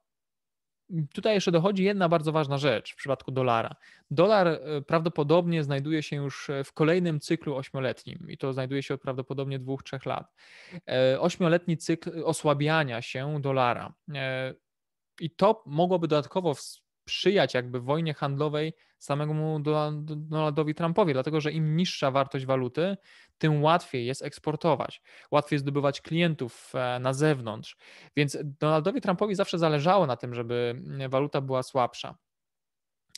tutaj jeszcze dochodzi jedna bardzo ważna rzecz w przypadku dolara. Dolar e, prawdopodobnie znajduje się już w kolejnym cyklu ośmioletnim i to znajduje się od prawdopodobnie dwóch, trzech lat. Ośmioletni cykl osłabiania się dolara. I to mogłoby dodatkowo sprzyjać jakby wojnie handlowej samemu Donaldowi Trumpowi, dlatego że im niższa wartość waluty, tym łatwiej jest eksportować, łatwiej zdobywać klientów e, na zewnątrz. Więc Donaldowi Trumpowi zawsze zależało na tym, żeby mm, waluta była słabsza.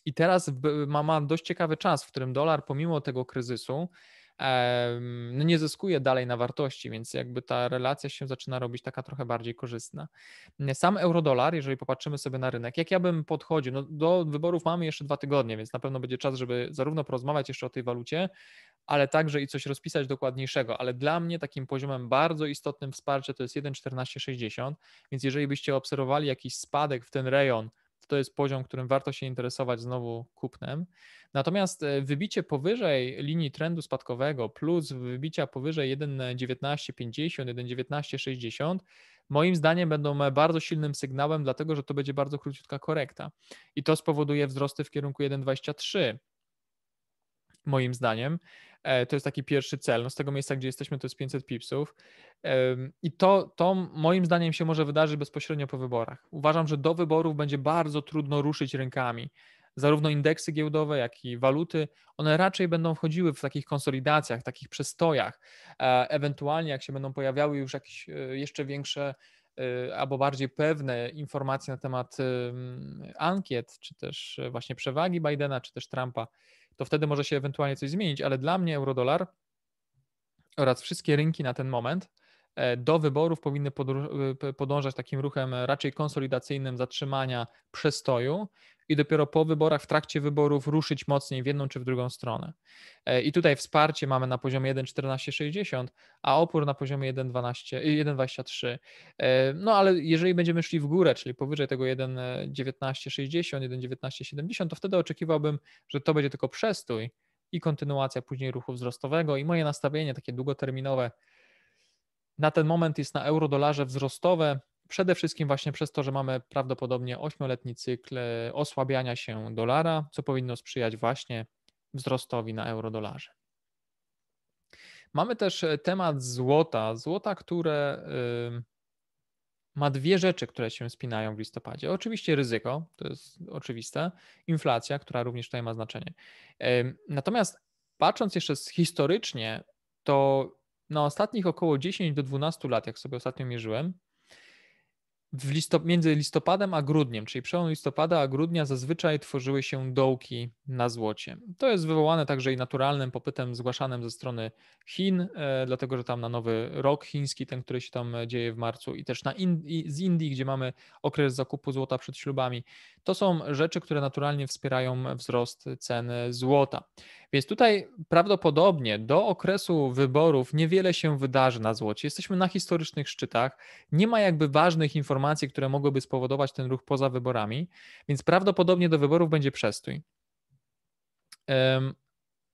I teraz ma, ma dość ciekawy czas, w którym dolar pomimo tego kryzysu no nie zyskuje dalej na wartości, więc jakby ta relacja się zaczyna robić taka trochę bardziej korzystna. Sam eurodolar, jeżeli popatrzymy sobie na rynek, jak ja bym podchodził, no do wyborów mamy jeszcze dwa tygodnie, więc na pewno będzie czas, żeby zarówno porozmawiać jeszcze o tej walucie, ale także i coś rozpisać dokładniejszego. Ale dla mnie takim poziomem bardzo istotnym wsparcia to jest 1,1460, więc jeżeli byście obserwowali jakiś spadek w ten rejon, to jest poziom, którym warto się interesować znowu kupnem. Natomiast e, wybicie powyżej linii trendu spadkowego plus wybicia powyżej 1,1950, 1,1960 moim zdaniem będą bardzo silnym sygnałem, dlatego że to będzie bardzo króciutka korekta i to spowoduje wzrosty w kierunku 1,23 moim zdaniem. E, to jest taki pierwszy cel. No z tego miejsca, gdzie jesteśmy, to jest 500 pipsów. I to, to moim zdaniem się może wydarzyć bezpośrednio po wyborach. Uważam, że do wyborów będzie bardzo trudno ruszyć rynkami. Zarówno indeksy giełdowe, jak i waluty, one raczej będą wchodziły w takich konsolidacjach, takich przestojach. E, ewentualnie, jak się będą pojawiały już jakieś e, jeszcze większe albo bardziej pewne informacje na temat ankiet, czy też właśnie przewagi Bidena, czy też Trumpa, to wtedy może się ewentualnie coś zmienić, ale dla mnie eurodolar oraz wszystkie rynki na ten moment E, do wyborów powinny e, podążać takim ruchem e, raczej konsolidacyjnym zatrzymania przestoju i dopiero po wyborach, w trakcie wyborów ruszyć mocniej w jedną czy w drugą stronę. I tutaj wsparcie mamy na poziomie 1,1460, a opór na poziomie 1,23. No ale jeżeli będziemy szli w górę, czyli powyżej tego 1,1960, 1,1970, to wtedy oczekiwałbym, że to będzie tylko przestój i kontynuacja później ruchu wzrostowego i moje nastawienie takie długoterminowe na ten moment jest na euro-dolarze wzrostowe, przede wszystkim właśnie przez to, że mamy prawdopodobnie ośmioletni cykl e, osłabiania się dolara, co powinno sprzyjać właśnie wzrostowi na euro-dolarze. Mamy też e, temat złota. Złota, które ma dwie rzeczy, które się spinają w listopadzie. Oczywiście ryzyko, to jest oczywiste, inflacja, która również tutaj ma znaczenie. Natomiast patrząc jeszcze historycznie, to na ostatnich około 10 do 12 lat, jak sobie ostatnio mierzyłem, listop między listopadem a grudniem, czyli przełom listopada a grudnia zazwyczaj tworzyły się dołki na złocie. To jest wywołane także i naturalnym popytem zgłaszanym ze strony Chin, e, dlatego że tam na nowy rok chiński, ten, który się tam dzieje w marcu i też na in, i z Indii, gdzie mamy okres zakupu złota przed ślubami. To są rzeczy, które naturalnie wspierają wzrost cen złota. Więc tutaj prawdopodobnie do okresu wyborów niewiele się wydarzy na złocie. Jesteśmy na historycznych szczytach, nie ma jakby ważnych informacji, informacje, które mogłyby spowodować ten ruch poza wyborami, więc prawdopodobnie do wyborów będzie przestój.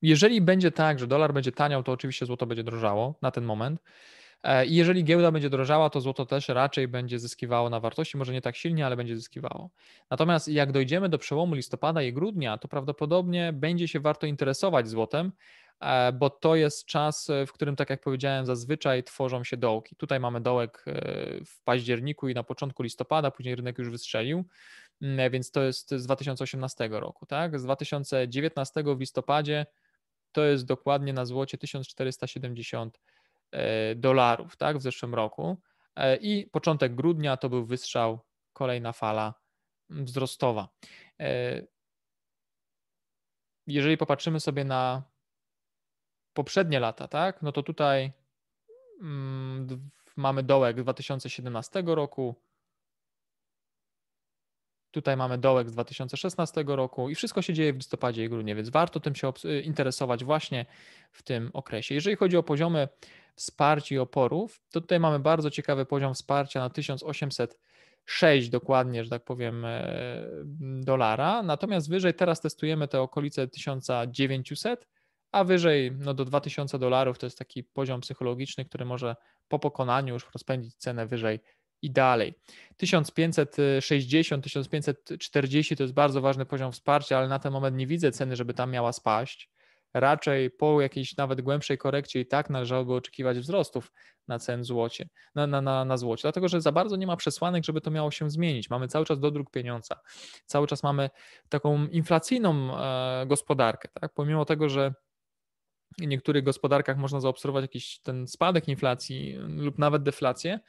Jeżeli będzie tak, że dolar będzie taniał, to oczywiście złoto będzie drożało na ten moment. E, I jeżeli giełda będzie drożała, to złoto też raczej będzie zyskiwało na wartości, może nie tak silnie, ale będzie zyskiwało. Natomiast jak dojdziemy do przełomu listopada i grudnia, to prawdopodobnie będzie się warto interesować złotem, E, bo to jest czas, e, w którym, tak jak powiedziałem, zazwyczaj tworzą się dołki. Tutaj mamy dołek e, w październiku i na początku listopada, później rynek już wystrzelił, mm, więc to jest z 2018 roku, tak? Z 2019 w listopadzie to jest dokładnie na złocie 1470 dolarów, tak? W zeszłym roku. I początek grudnia to był wystrzał, kolejna fala mm, wzrostowa. Jeżeli popatrzymy sobie na poprzednie lata, tak, no to tutaj mm, mamy dołek 2017 roku, tutaj mamy dołek z 2016 roku i wszystko się dzieje w listopadzie i grudniu, więc warto tym się y, interesować właśnie w tym okresie. Jeżeli chodzi o poziomy wsparcia i oporów, to tutaj mamy bardzo ciekawy poziom wsparcia na 1806 dokładnie, że tak powiem, e, dolara, natomiast wyżej teraz testujemy te okolice 1900, a wyżej no do 2000 dolarów to jest taki poziom psychologiczny, który może po pokonaniu już rozpędzić cenę wyżej i dalej. 1560, 1540 to jest bardzo ważny poziom wsparcia, ale na ten moment nie widzę ceny, żeby tam miała spaść. Raczej po jakiejś nawet głębszej korekcie i tak należałoby oczekiwać wzrostów na cen złocie, na, na, na, na złocie, dlatego że za bardzo nie ma przesłanek, żeby to miało się zmienić. Mamy cały czas dodruk pieniądza, cały czas mamy taką inflacyjną e, gospodarkę, tak? pomimo tego, że niektórych gospodarkach można zaobserwować jakiś ten spadek inflacji mm, lub nawet deflację,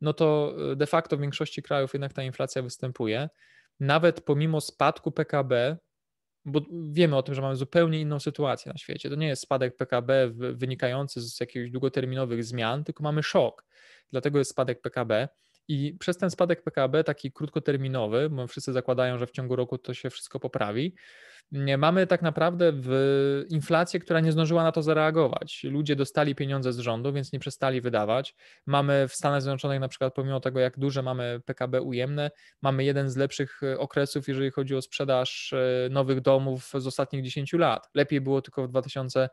no to y, de facto w większości krajów jednak ta inflacja występuje. Nawet pomimo spadku PKB, bo wiemy o tym, że mamy zupełnie inną sytuację na świecie. To nie jest spadek PKB wynikający z jakichś długoterminowych zmian, tylko mamy szok. Dlatego jest spadek PKB. I przez ten spadek PKB, taki krótkoterminowy, bo wszyscy zakładają, że w ciągu roku to się wszystko poprawi, mamy tak naprawdę w inflację, która nie zdążyła na to zareagować. Ludzie dostali pieniądze z rządu, więc nie przestali wydawać. Mamy w Stanach Zjednoczonych na przykład, pomimo tego, jak duże mamy PKB ujemne, mamy jeden z lepszych e, okresów, jeżeli chodzi o sprzedaż e, nowych domów z ostatnich 10 lat. Lepiej było tylko w 2006-2007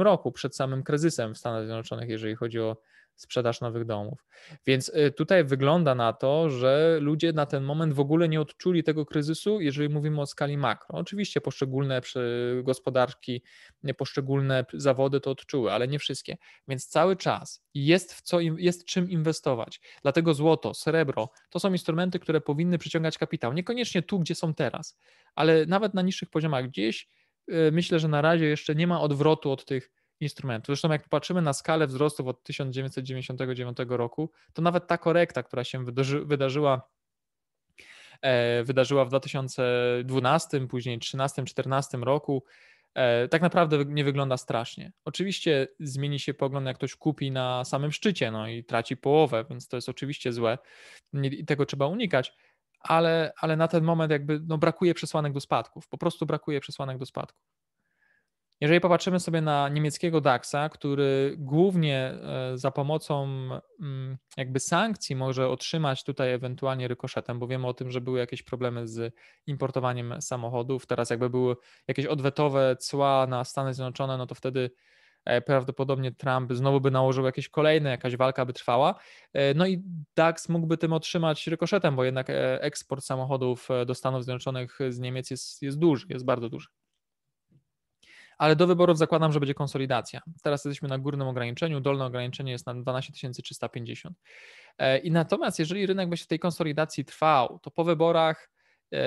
e, roku, przed samym kryzysem w Stanach Zjednoczonych, jeżeli chodzi o sprzedaż nowych domów. Więc y, tutaj wygląda na to, że ludzie na ten moment w ogóle nie odczuli tego kryzysu, jeżeli mówimy o skali makro. Oczywiście poszczególne gospodarki, y, poszczególne zawody to odczuły, ale nie wszystkie. Więc cały czas jest, w co, jest czym inwestować. Dlatego złoto, srebro to są instrumenty, które powinny przyciągać kapitał. Niekoniecznie tu, gdzie są teraz, ale nawet na niższych poziomach gdzieś y, myślę, że na razie jeszcze nie ma odwrotu od tych instrumentu. Zresztą jak popatrzymy na skalę wzrostów od 1999 roku, to nawet ta korekta, która się wydarzy, wydarzyła e, wydarzyła w 2012, później 2013-2014 roku, e, tak naprawdę nie wygląda strasznie. Oczywiście zmieni się pogląd, jak ktoś kupi na samym szczycie no i traci połowę, więc to jest oczywiście złe i tego trzeba unikać, ale, ale na ten moment jakby no, brakuje przesłanek do spadków, po prostu brakuje przesłanek do spadków. Jeżeli popatrzymy sobie na niemieckiego DAX-a, który głównie e, za pomocą mm, jakby sankcji może otrzymać tutaj ewentualnie rykoszetem, bo wiemy o tym, że były jakieś problemy z importowaniem samochodów, teraz jakby były jakieś odwetowe cła na Stany Zjednoczone, no to wtedy e, prawdopodobnie Trump znowu by nałożył jakieś kolejne, jakaś walka by trwała. E, no i DAX mógłby tym otrzymać rykoszetem, bo jednak eksport samochodów do Stanów Zjednoczonych z Niemiec jest, jest duży, jest bardzo duży ale do wyborów zakładam, że będzie konsolidacja. Teraz jesteśmy na górnym ograniczeniu, dolne ograniczenie jest na 12 350. E, I natomiast jeżeli rynek będzie w tej konsolidacji trwał, to po wyborach e,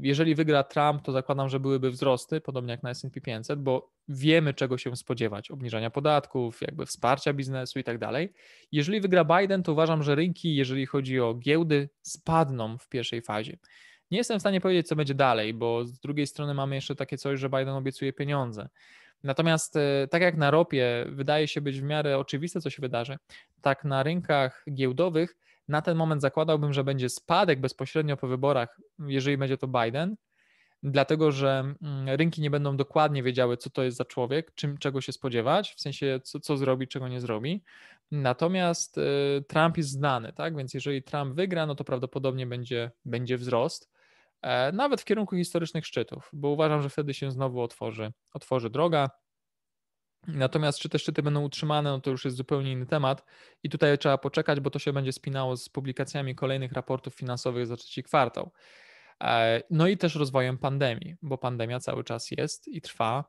jeżeli wygra Trump, to zakładam, że byłyby wzrosty, podobnie jak na S&P 500, bo wiemy czego się spodziewać, obniżania podatków, jakby wsparcia biznesu i tak dalej. Jeżeli wygra Biden, to uważam, że rynki, jeżeli chodzi o giełdy, spadną w pierwszej fazie. Nie jestem w stanie powiedzieć, co będzie dalej, bo z drugiej strony mamy jeszcze takie coś, że Biden obiecuje pieniądze. Natomiast e, tak jak na ropie wydaje się być w miarę oczywiste, co się wydarzy, tak na rynkach giełdowych na ten moment zakładałbym, że będzie spadek bezpośrednio po wyborach, jeżeli będzie to Biden, dlatego że mm, rynki nie będą dokładnie wiedziały, co to jest za człowiek, czym, czego się spodziewać, w sensie co, co zrobi, czego nie zrobi. Natomiast e, Trump jest znany, tak? Więc jeżeli Trump wygra, no to prawdopodobnie będzie, będzie wzrost. E, nawet w kierunku historycznych szczytów, bo uważam, że wtedy się znowu otworzy, otworzy droga. Natomiast czy te szczyty będą utrzymane, no to już jest zupełnie inny temat i tutaj trzeba poczekać, bo to się będzie spinało z publikacjami kolejnych raportów finansowych za trzeci kwartał. E, no i też rozwojem pandemii, bo pandemia cały czas jest i trwa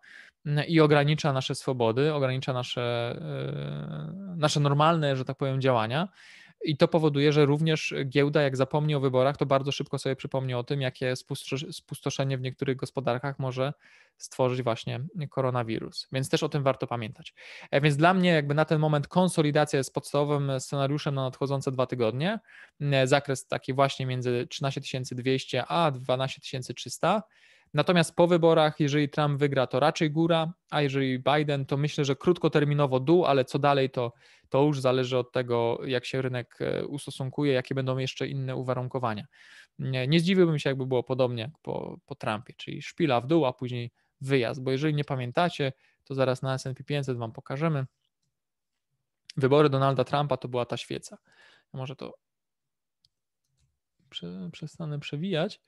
mm, i ogranicza nasze swobody, ogranicza nasze, e, nasze normalne, że tak powiem, działania. I to powoduje, że również giełda, jak zapomni o wyborach, to bardzo szybko sobie przypomni o tym, jakie spustoszenie w niektórych gospodarkach może stworzyć właśnie koronawirus. Więc też o tym warto pamiętać. E, więc dla mnie, jakby na ten moment, konsolidacja jest podstawowym scenariuszem na nadchodzące dwa tygodnie. E, zakres taki właśnie między 13 200 a 12 300 Natomiast po wyborach, jeżeli Trump wygra, to raczej góra, a jeżeli Biden, to myślę, że krótkoterminowo dół, ale co dalej, to, to już zależy od tego, jak się rynek e, ustosunkuje, jakie będą jeszcze inne uwarunkowania. Nie, nie zdziwiłbym się, jakby było podobnie jak po, po Trumpie, czyli szpila w dół, a później wyjazd, bo jeżeli nie pamiętacie, to zaraz na S&P 500 Wam pokażemy. Wybory Donalda Trumpa to była ta świeca. Może to przestanę przewijać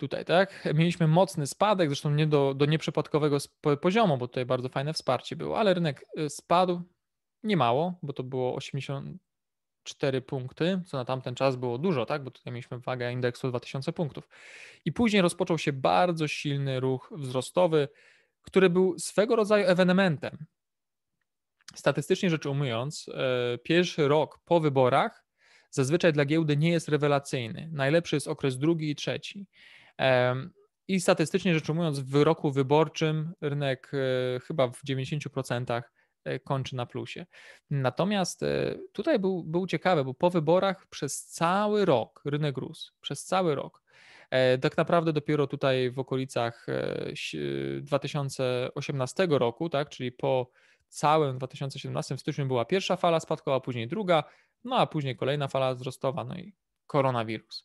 tutaj, tak? Mieliśmy mocny spadek, zresztą nie do, do nieprzypadkowego poziomu, bo tutaj bardzo fajne wsparcie było, ale rynek y, spadł niemało, bo to było 84 punkty, co na tamten czas było dużo, tak? Bo tutaj mieliśmy wagę indeksu 2000 punktów. I później rozpoczął się bardzo silny ruch wzrostowy, który był swego rodzaju ewenementem. Statystycznie rzecz ujmując, y, pierwszy rok po wyborach zazwyczaj dla giełdy nie jest rewelacyjny. Najlepszy jest okres drugi i trzeci. I statystycznie rzecz ujmując, w wyroku wyborczym rynek e, chyba w 90% e, kończy na plusie. Natomiast e, tutaj był, był ciekawe, bo po wyborach przez cały rok rynek rósł, przez cały rok. Tak naprawdę dopiero tutaj w okolicach 2018 roku, tak, czyli po całym 2017, w styczniu była pierwsza fala spadkowa, później druga, no a później kolejna fala wzrostowa, no i koronawirus.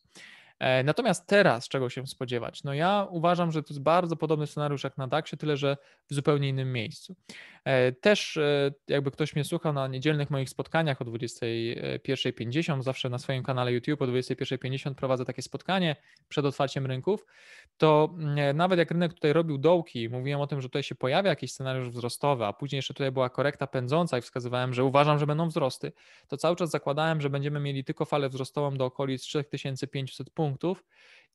E, natomiast teraz czego się spodziewać? No ja uważam, że to jest bardzo podobny scenariusz jak na DAX-ie, tyle że w zupełnie innym miejscu. E, też e, jakby ktoś mnie słuchał na niedzielnych moich spotkaniach o 21.50, zawsze na swoim kanale YouTube o 21.50 prowadzę takie spotkanie przed otwarciem rynków, to mm, nawet jak rynek tutaj robił dołki, mówiłem o tym, że tutaj się pojawia jakiś scenariusz wzrostowy, a później jeszcze tutaj była korekta pędząca i wskazywałem, że uważam, że będą wzrosty, to cały czas zakładałem, że będziemy mieli tylko falę wzrostową do okolic 3500 punktów, punktów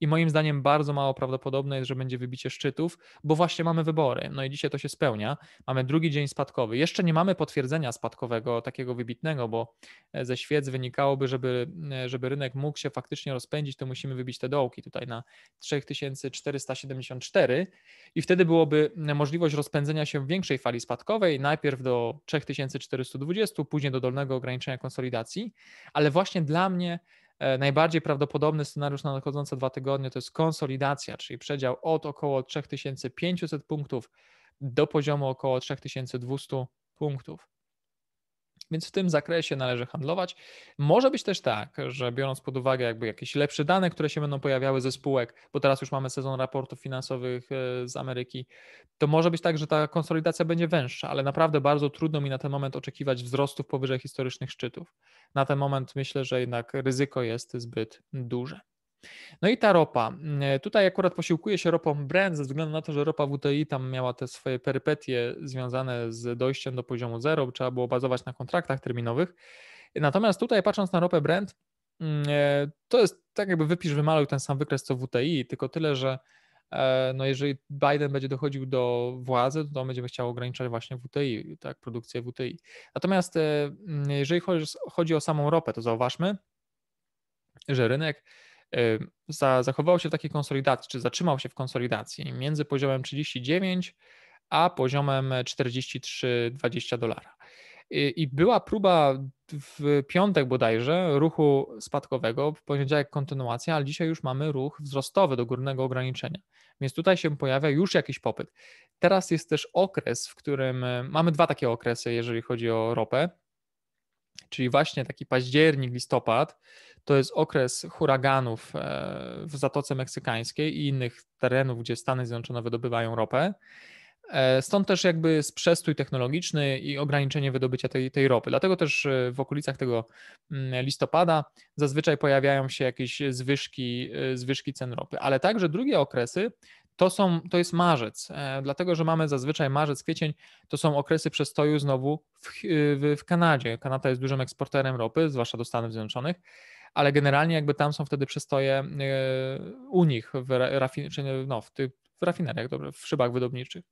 i moim zdaniem bardzo mało prawdopodobne jest, że będzie wybicie szczytów, bo właśnie mamy wybory. No i dzisiaj to się spełnia. Mamy drugi dzień spadkowy. Jeszcze nie mamy potwierdzenia spadkowego takiego wybitnego, bo e, ze świec wynikałoby, żeby, e, żeby rynek mógł się faktycznie rozpędzić, to musimy wybić te dołki tutaj na 3474 i wtedy byłoby e, możliwość rozpędzenia się w większej fali spadkowej, najpierw do 3420, później do dolnego ograniczenia konsolidacji, ale właśnie dla mnie E, najbardziej prawdopodobny scenariusz na nadchodzące dwa tygodnie to jest konsolidacja, czyli przedział od około 3500 punktów do poziomu około 3200 punktów więc w tym zakresie należy handlować. Może być też tak, że biorąc pod uwagę jakby jakieś lepsze dane, które się będą pojawiały ze spółek, bo teraz już mamy sezon raportów finansowych e, z Ameryki, to może być tak, że ta konsolidacja będzie węższa, ale naprawdę bardzo trudno mi na ten moment oczekiwać wzrostów powyżej historycznych szczytów. Na ten moment myślę, że jednak ryzyko jest zbyt duże. No i ta ropa. Mm, e, tutaj akurat posiłkuje się ropą Brent ze względu na to, że ropa WTI tam miała te swoje perypetie związane z dojściem do poziomu zero, trzeba było bazować na kontraktach terminowych. Natomiast tutaj patrząc na ropę Brent, mm, e, to jest tak jakby wypisz, wymaluj ten sam wykres co WTI, tylko tyle, że e, no jeżeli Biden będzie dochodził do władzy, to będziemy chciał ograniczać właśnie WTI, tak, produkcję WTI. Natomiast mm, jeżeli chodzi o samą ropę, to zauważmy, że rynek Y, za, zachował się w takiej konsolidacji, czy zatrzymał się w konsolidacji między poziomem 39 a poziomem 43,20 dolara. I była próba w piątek bodajże ruchu spadkowego, w poniedziałek kontynuacja, ale dzisiaj już mamy ruch wzrostowy do górnego ograniczenia. Więc tutaj się pojawia już jakiś popyt. Teraz jest też okres, w którym y, mamy dwa takie okresy, jeżeli chodzi o ropę czyli właśnie taki październik, listopad, to jest okres huraganów e, w Zatoce Meksykańskiej i innych terenów, gdzie Stany Zjednoczone wydobywają ropę. E, stąd też jakby przestój technologiczny i ograniczenie wydobycia tej, tej ropy. Dlatego też e, w okolicach tego mm, listopada zazwyczaj pojawiają się jakieś zwyżki, zwyżki cen ropy. Ale także drugie okresy to, są, to jest marzec, e, dlatego że mamy zazwyczaj marzec, kwiecień, to są okresy przestoju znowu w, w, w Kanadzie. Kanada jest dużym eksporterem ropy, zwłaszcza do Stanów Zjednoczonych, ale generalnie jakby tam są wtedy przestoje e, u nich w, rafin, no, w, tych, w rafineriach, dobrze, w szybach wydobniczych.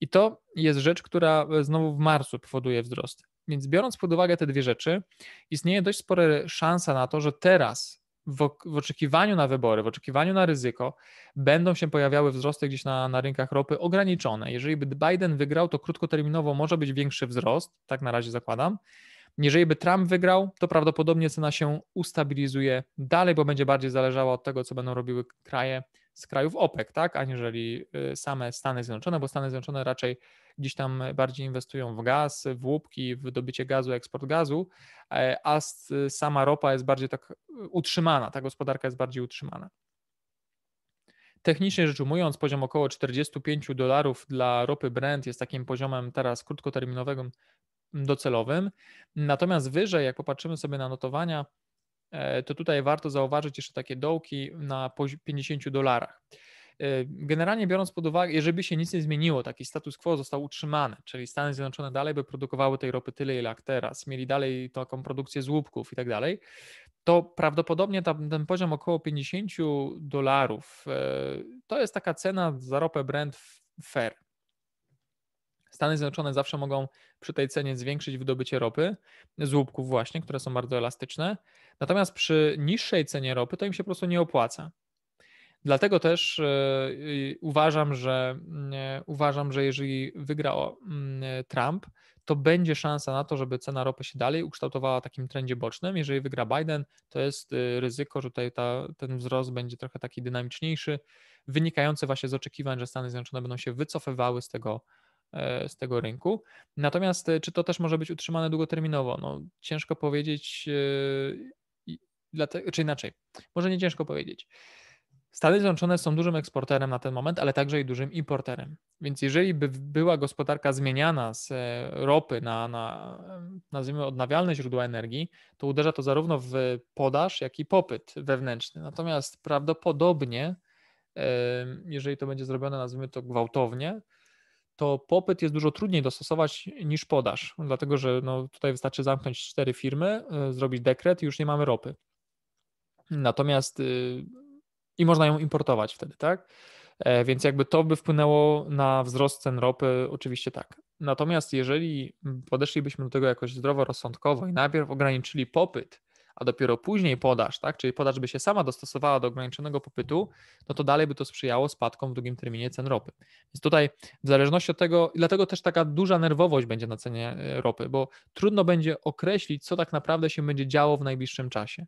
I to jest rzecz, która znowu w marcu powoduje wzrost. Więc biorąc pod uwagę te dwie rzeczy, istnieje dość spora szansa na to, że teraz w, w, oczekiwaniu na wybory, w oczekiwaniu na ryzyko, będą się pojawiały wzrosty gdzieś na, na rynkach ropy ograniczone. Jeżeli by Biden wygrał, to krótkoterminowo może być większy wzrost, tak na razie zakładam, jeżeli by Trump wygrał, to prawdopodobnie cena się ustabilizuje dalej, bo będzie bardziej zależała od tego, co będą robiły kraje z krajów OPEC, tak, aniżeli y, same Stany Zjednoczone, bo Stany Zjednoczone raczej gdzieś tam bardziej inwestują w gaz, w łupki, w dobycie gazu, eksport gazu, e, a y, sama ropa jest bardziej tak y, utrzymana, ta gospodarka jest bardziej utrzymana. Technicznie rzecz ujmując, poziom około 45 dolarów dla ropy Brent jest takim poziomem teraz krótkoterminowym docelowym. Natomiast wyżej, jak popatrzymy sobie na notowania, e, to tutaj warto zauważyć jeszcze takie dołki na 50 dolarach. E, generalnie biorąc pod uwagę, jeżeli by się nic nie zmieniło, taki status quo został utrzymany, czyli Stany Zjednoczone dalej by produkowały tej ropy tyle, ile jak teraz, mieli dalej taką produkcję z łupków i tak dalej, to prawdopodobnie ten poziom około 50 dolarów e, to jest taka cena za ropę Brent fair. Stany Zjednoczone zawsze mogą przy tej cenie zwiększyć wydobycie ropy z łupków właśnie, które są bardzo elastyczne. Natomiast przy niższej cenie ropy to im się po prostu nie opłaca. Dlatego też e, uważam, że mm, e, uważam, że jeżeli wygra mm, e, Trump, to będzie szansa na to, żeby cena ropy się dalej ukształtowała takim trendzie bocznym. Jeżeli wygra Biden, to jest ryzyko, że tutaj ta, ten wzrost będzie trochę taki dynamiczniejszy, wynikający właśnie z oczekiwań, że Stany Zjednoczone będą się wycofywały z tego E, z tego rynku. Natomiast e, czy to też może być utrzymane długoterminowo? No, ciężko powiedzieć, e, czy inaczej, może nie ciężko powiedzieć. Stany Zjednoczone są dużym eksporterem na ten moment, ale także i dużym importerem. Więc jeżeli by była gospodarka zmieniana z ropy na, na nazwijmy odnawialne źródła energii, to uderza to zarówno w podaż, jak i popyt wewnętrzny. Natomiast prawdopodobnie, jeżeli to będzie zrobione, nazwijmy to gwałtownie, to popyt jest dużo trudniej dostosować niż podaż, dlatego że no, tutaj wystarczy zamknąć cztery firmy, y, zrobić dekret i już nie mamy ropy. Natomiast y, i można ją importować wtedy, tak? E, więc jakby to by wpłynęło na wzrost cen ropy, oczywiście tak. Natomiast jeżeli podeszlibyśmy do tego jakoś zdroworozsądkowo i najpierw ograniczyli popyt, a dopiero później podaż, tak, czyli podaż by się sama dostosowała do ograniczonego popytu, no to dalej by to sprzyjało spadkom w drugim terminie cen ropy. Więc tutaj w zależności od tego, dlatego też taka duża nerwowość będzie na cenie e, ropy, bo trudno będzie określić, co tak naprawdę się będzie działo w najbliższym czasie.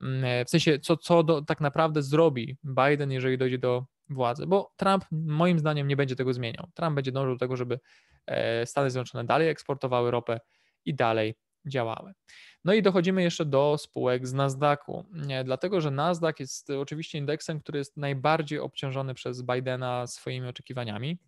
Mm, e, w sensie, co, co do, tak naprawdę zrobi Biden, jeżeli dojdzie do władzy, bo Trump moim zdaniem nie będzie tego zmieniał. Trump będzie dążył do tego, żeby e, Stany Zjednoczone dalej eksportowały ropę i dalej działały. No i dochodzimy jeszcze do spółek z Nasdaqu, dlatego że Nasdaq jest oczywiście indeksem, który jest najbardziej obciążony przez Bidena swoimi oczekiwaniami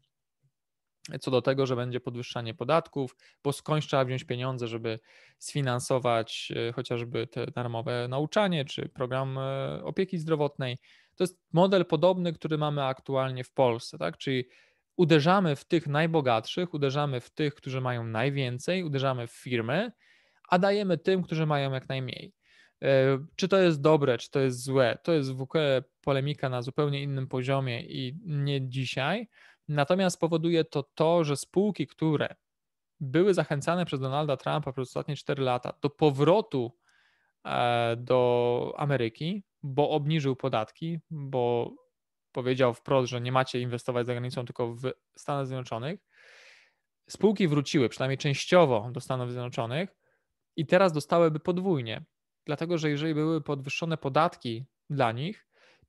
co do tego, że będzie podwyższanie podatków, bo skądś trzeba wziąć pieniądze, żeby sfinansować e, chociażby te darmowe nauczanie czy program e, opieki zdrowotnej. To jest model podobny, który mamy aktualnie w Polsce, tak? Czyli uderzamy w tych najbogatszych, uderzamy w tych, którzy mają najwięcej, uderzamy w firmy, a dajemy tym, którzy mają jak najmniej. E, czy to jest dobre, czy to jest złe, to jest w ogóle polemika na zupełnie innym poziomie i nie dzisiaj. Natomiast powoduje to to, że spółki, które były zachęcane przez Donalda Trumpa przez ostatnie 4 lata do powrotu e, do Ameryki, bo obniżył podatki, bo powiedział wprost, że nie macie inwestować za granicą, tylko w Stanach Zjednoczonych. Spółki wróciły, przynajmniej częściowo, do Stanów Zjednoczonych i teraz dostałyby podwójnie. Dlatego, że jeżeli były podwyższone podatki dla nich,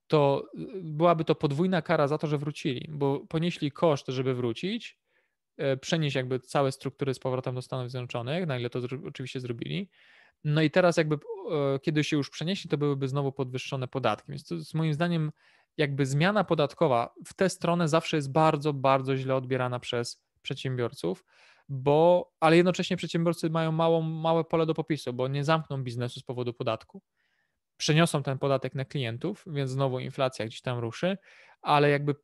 to y, byłaby to podwójna kara za to, że wrócili, bo ponieśli koszt, żeby wrócić, e, przenieść jakby całe struktury z powrotem do Stanów Zjednoczonych, na ile to oczywiście zrobili. No i teraz jakby e, kiedy się już przenieśli, to byłyby znowu podwyższone podatki. Więc to jest moim zdaniem jakby zmiana podatkowa w tę stronę zawsze jest bardzo, bardzo źle odbierana przez przedsiębiorców bo, ale jednocześnie przedsiębiorcy mają małą, małe pole do popisu, bo nie zamkną biznesu z powodu podatku. Przeniosą ten podatek na klientów, więc znowu inflacja gdzieś tam ruszy, ale jakby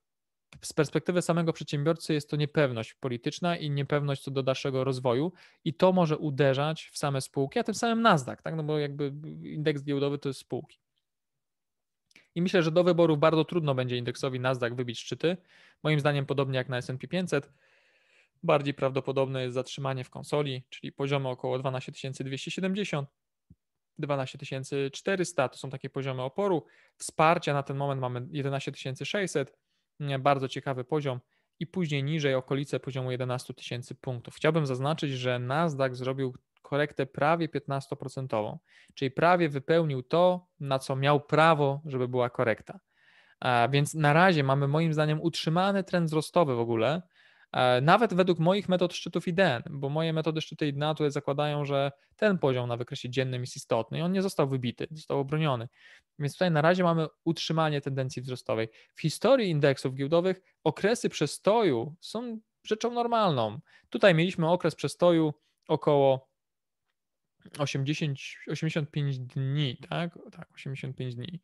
z perspektywy samego przedsiębiorcy jest to niepewność polityczna i niepewność co do dalszego rozwoju i to może uderzać w same spółki, a tym samym Nasdaq, tak? no bo jakby indeks giełdowy to jest spółki. I myślę, że do wyborów bardzo trudno będzie indeksowi Nasdaq wybić szczyty. Moim zdaniem podobnie jak na S&P 500, Bardziej prawdopodobne jest zatrzymanie w konsoli, czyli poziomy około 12270, 12400 to są takie poziomy oporu. Wsparcia na ten moment mamy 11600, bardzo ciekawy poziom i później niżej okolice poziomu 11 tysięcy punktów. Chciałbym zaznaczyć, że Nasdaq zrobił korektę prawie 15%, czyli prawie wypełnił to, na co miał prawo, żeby była korekta. A więc na razie mamy moim zdaniem utrzymany trend wzrostowy w ogóle, E, nawet według moich metod szczytów i bo moje metody szczytu i dna tutaj zakładają, że ten poziom na wykresie dziennym jest istotny i on nie został wybity, został obroniony. Więc tutaj na razie mamy utrzymanie tendencji wzrostowej. W historii indeksów giełdowych okresy przestoju są rzeczą normalną. Tutaj mieliśmy okres przestoju około 80, 85 dni, tak? Tak, 85 dni.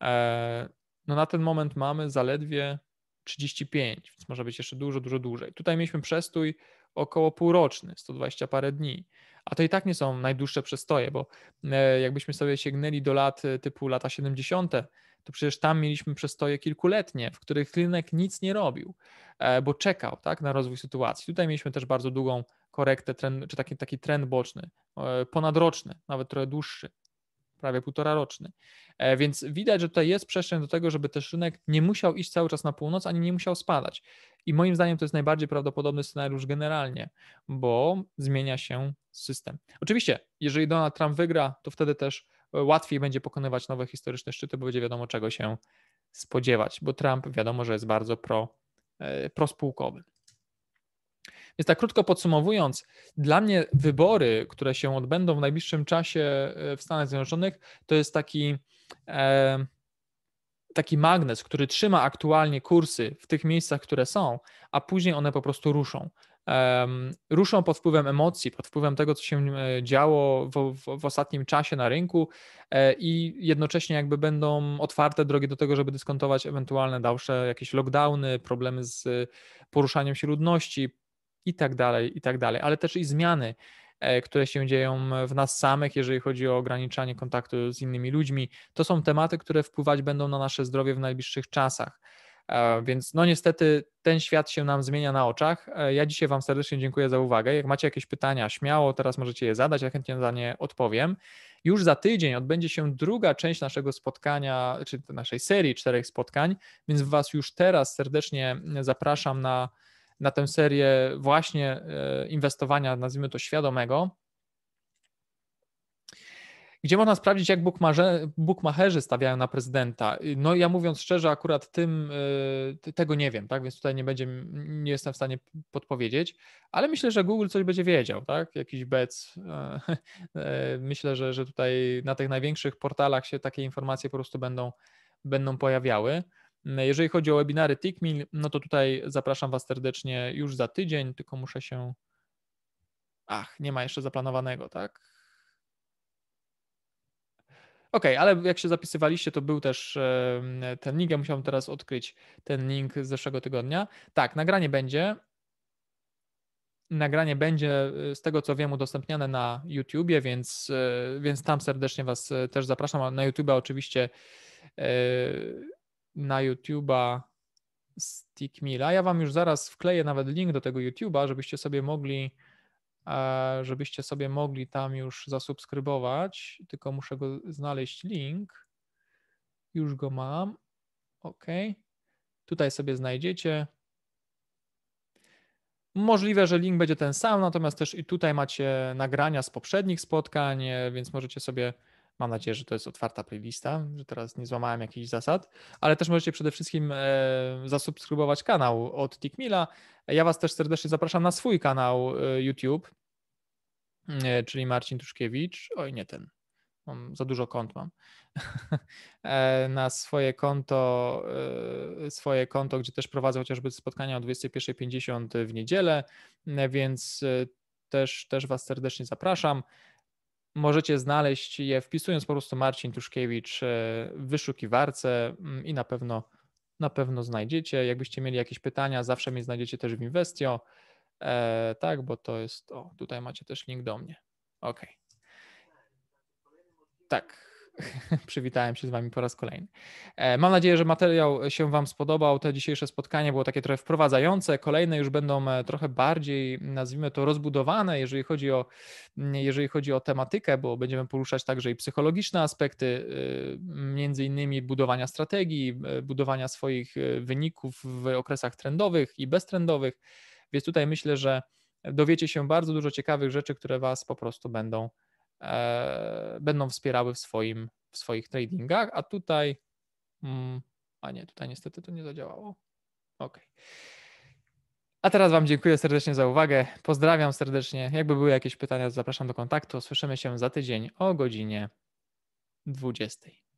E, no na ten moment mamy zaledwie 35, więc może być jeszcze dużo, dużo dłużej. Tutaj mieliśmy przestój około półroczny, 120 parę dni. A to i tak nie są najdłuższe przestoje, bo e, jakbyśmy sobie sięgnęli do lat e, typu lata 70., to przecież tam mieliśmy przestoje kilkuletnie, w których rynek nic nie robił, e, bo czekał tak, na rozwój sytuacji. Tutaj mieliśmy też bardzo długą korektę, trend, czy taki, taki trend boczny, ponadroczny, nawet trochę dłuższy prawie półtora roczny. E, więc widać, że tutaj jest przestrzeń do tego, żeby też rynek nie musiał iść cały czas na północ, ani nie musiał spadać. I moim zdaniem to jest najbardziej prawdopodobny scenariusz generalnie, bo zmienia się system. Oczywiście, jeżeli Donald Trump wygra, to wtedy też e, łatwiej będzie pokonywać nowe historyczne szczyty, bo będzie wiadomo, czego się spodziewać, bo Trump wiadomo, że jest bardzo pro, e, prospółkowy. Więc tak krótko podsumowując, dla mnie wybory, które się odbędą w najbliższym czasie e, w Stanach Zjednoczonych, to jest taki, e, taki magnes, który trzyma aktualnie kursy w tych miejscach, które są, a później one po prostu ruszą. ruszą pod wpływem emocji, pod wpływem tego, co się e, działo w, w, w ostatnim czasie na rynku e, i jednocześnie jakby będą otwarte drogi do tego, żeby dyskontować ewentualne dalsze jakieś lockdowny, problemy z e, poruszaniem się ludności, i tak dalej, i tak dalej, ale też i zmiany, e, które się dzieją w nas samych, jeżeli chodzi o ograniczanie kontaktu z innymi ludźmi. To są tematy, które wpływać będą na nasze zdrowie w najbliższych czasach. E, więc no niestety ten świat się nam zmienia na oczach. E, ja dzisiaj Wam serdecznie dziękuję za uwagę. Jak macie jakieś pytania, śmiało teraz możecie je zadać, ja chętnie na nie odpowiem. Już za tydzień odbędzie się druga część naszego spotkania, czy naszej serii czterech spotkań, więc Was już teraz serdecznie zapraszam na na tę serię właśnie e, inwestowania, nazwijmy to świadomego, gdzie można sprawdzić, jak bukmacherzy stawiają na prezydenta. No ja mówiąc szczerze, akurat tym e, tego nie wiem, tak? Więc tutaj nie będzie, nie jestem w stanie podpowiedzieć, ale myślę, że Google coś będzie wiedział, tak? Jakiś bec. E, myślę, że, że tutaj na tych największych portalach się takie informacje po prostu będą, będą pojawiały. Jeżeli chodzi o webinary Tickmill, no to tutaj zapraszam Was serdecznie już za tydzień, tylko muszę się... Ach, nie ma jeszcze zaplanowanego, tak? OK, ale jak się zapisywaliście, to był też ten link. Ja musiałem teraz odkryć ten link z zeszłego tygodnia. Tak, nagranie będzie. Nagranie będzie, e, z tego co wiem, udostępniane na YouTubie, więc, e, więc tam serdecznie Was e, też zapraszam. A na YouTube, oczywiście na YouTube'a Stickmila. Ja wam już zaraz wkleję nawet link do tego YouTube'a, żebyście sobie mogli e, żebyście sobie mogli tam już zasubskrybować, tylko muszę go znaleźć link. Już go mam. OK. Tutaj sobie znajdziecie. Możliwe, że link będzie ten sam, natomiast też i tutaj macie nagrania z poprzednich spotkań, e, więc możecie sobie Mam nadzieję, że to jest otwarta playlista, że teraz nie złamałem jakichś zasad, ale też możecie przede wszystkim e, zasubskrybować kanał od Tikmila. Ja Was też serdecznie zapraszam na swój kanał e, YouTube, e, czyli Marcin Tuszkiewicz. Oj, nie ten. Mam, za dużo kont mam. na swoje konto, swoje konto, gdzie też prowadzę chociażby spotkania o 21.50 w niedzielę, więc też, też Was serdecznie zapraszam. Możecie znaleźć je wpisując po prostu Marcin Tuszkiewicz e, w wyszukiwarce mm, i na pewno, na pewno znajdziecie. Jakbyście mieli jakieś pytania, zawsze mnie znajdziecie też w Investio, e, tak, bo to jest, o, tutaj macie też link do mnie. OK. Tak, przywitałem się z Wami po raz kolejny. E, mam nadzieję, że materiał się Wam spodobał. To dzisiejsze spotkanie było takie trochę wprowadzające. Kolejne już będą e, trochę bardziej, nazwijmy to, rozbudowane, jeżeli chodzi o, jeżeli chodzi o tematykę, bo będziemy poruszać także i psychologiczne aspekty, e, między innymi budowania strategii, budowania swoich wyników w okresach trendowych i beztrendowych. Więc tutaj myślę, że dowiecie się bardzo dużo ciekawych rzeczy, które Was po prostu będą E, będą wspierały w, swoim, w swoich tradingach, a tutaj, mm, a nie, tutaj niestety to nie zadziałało. Ok. A teraz Wam dziękuję serdecznie za uwagę. Pozdrawiam serdecznie. Jakby były jakieś pytania, zapraszam do kontaktu. Słyszymy się za tydzień o godzinie 20.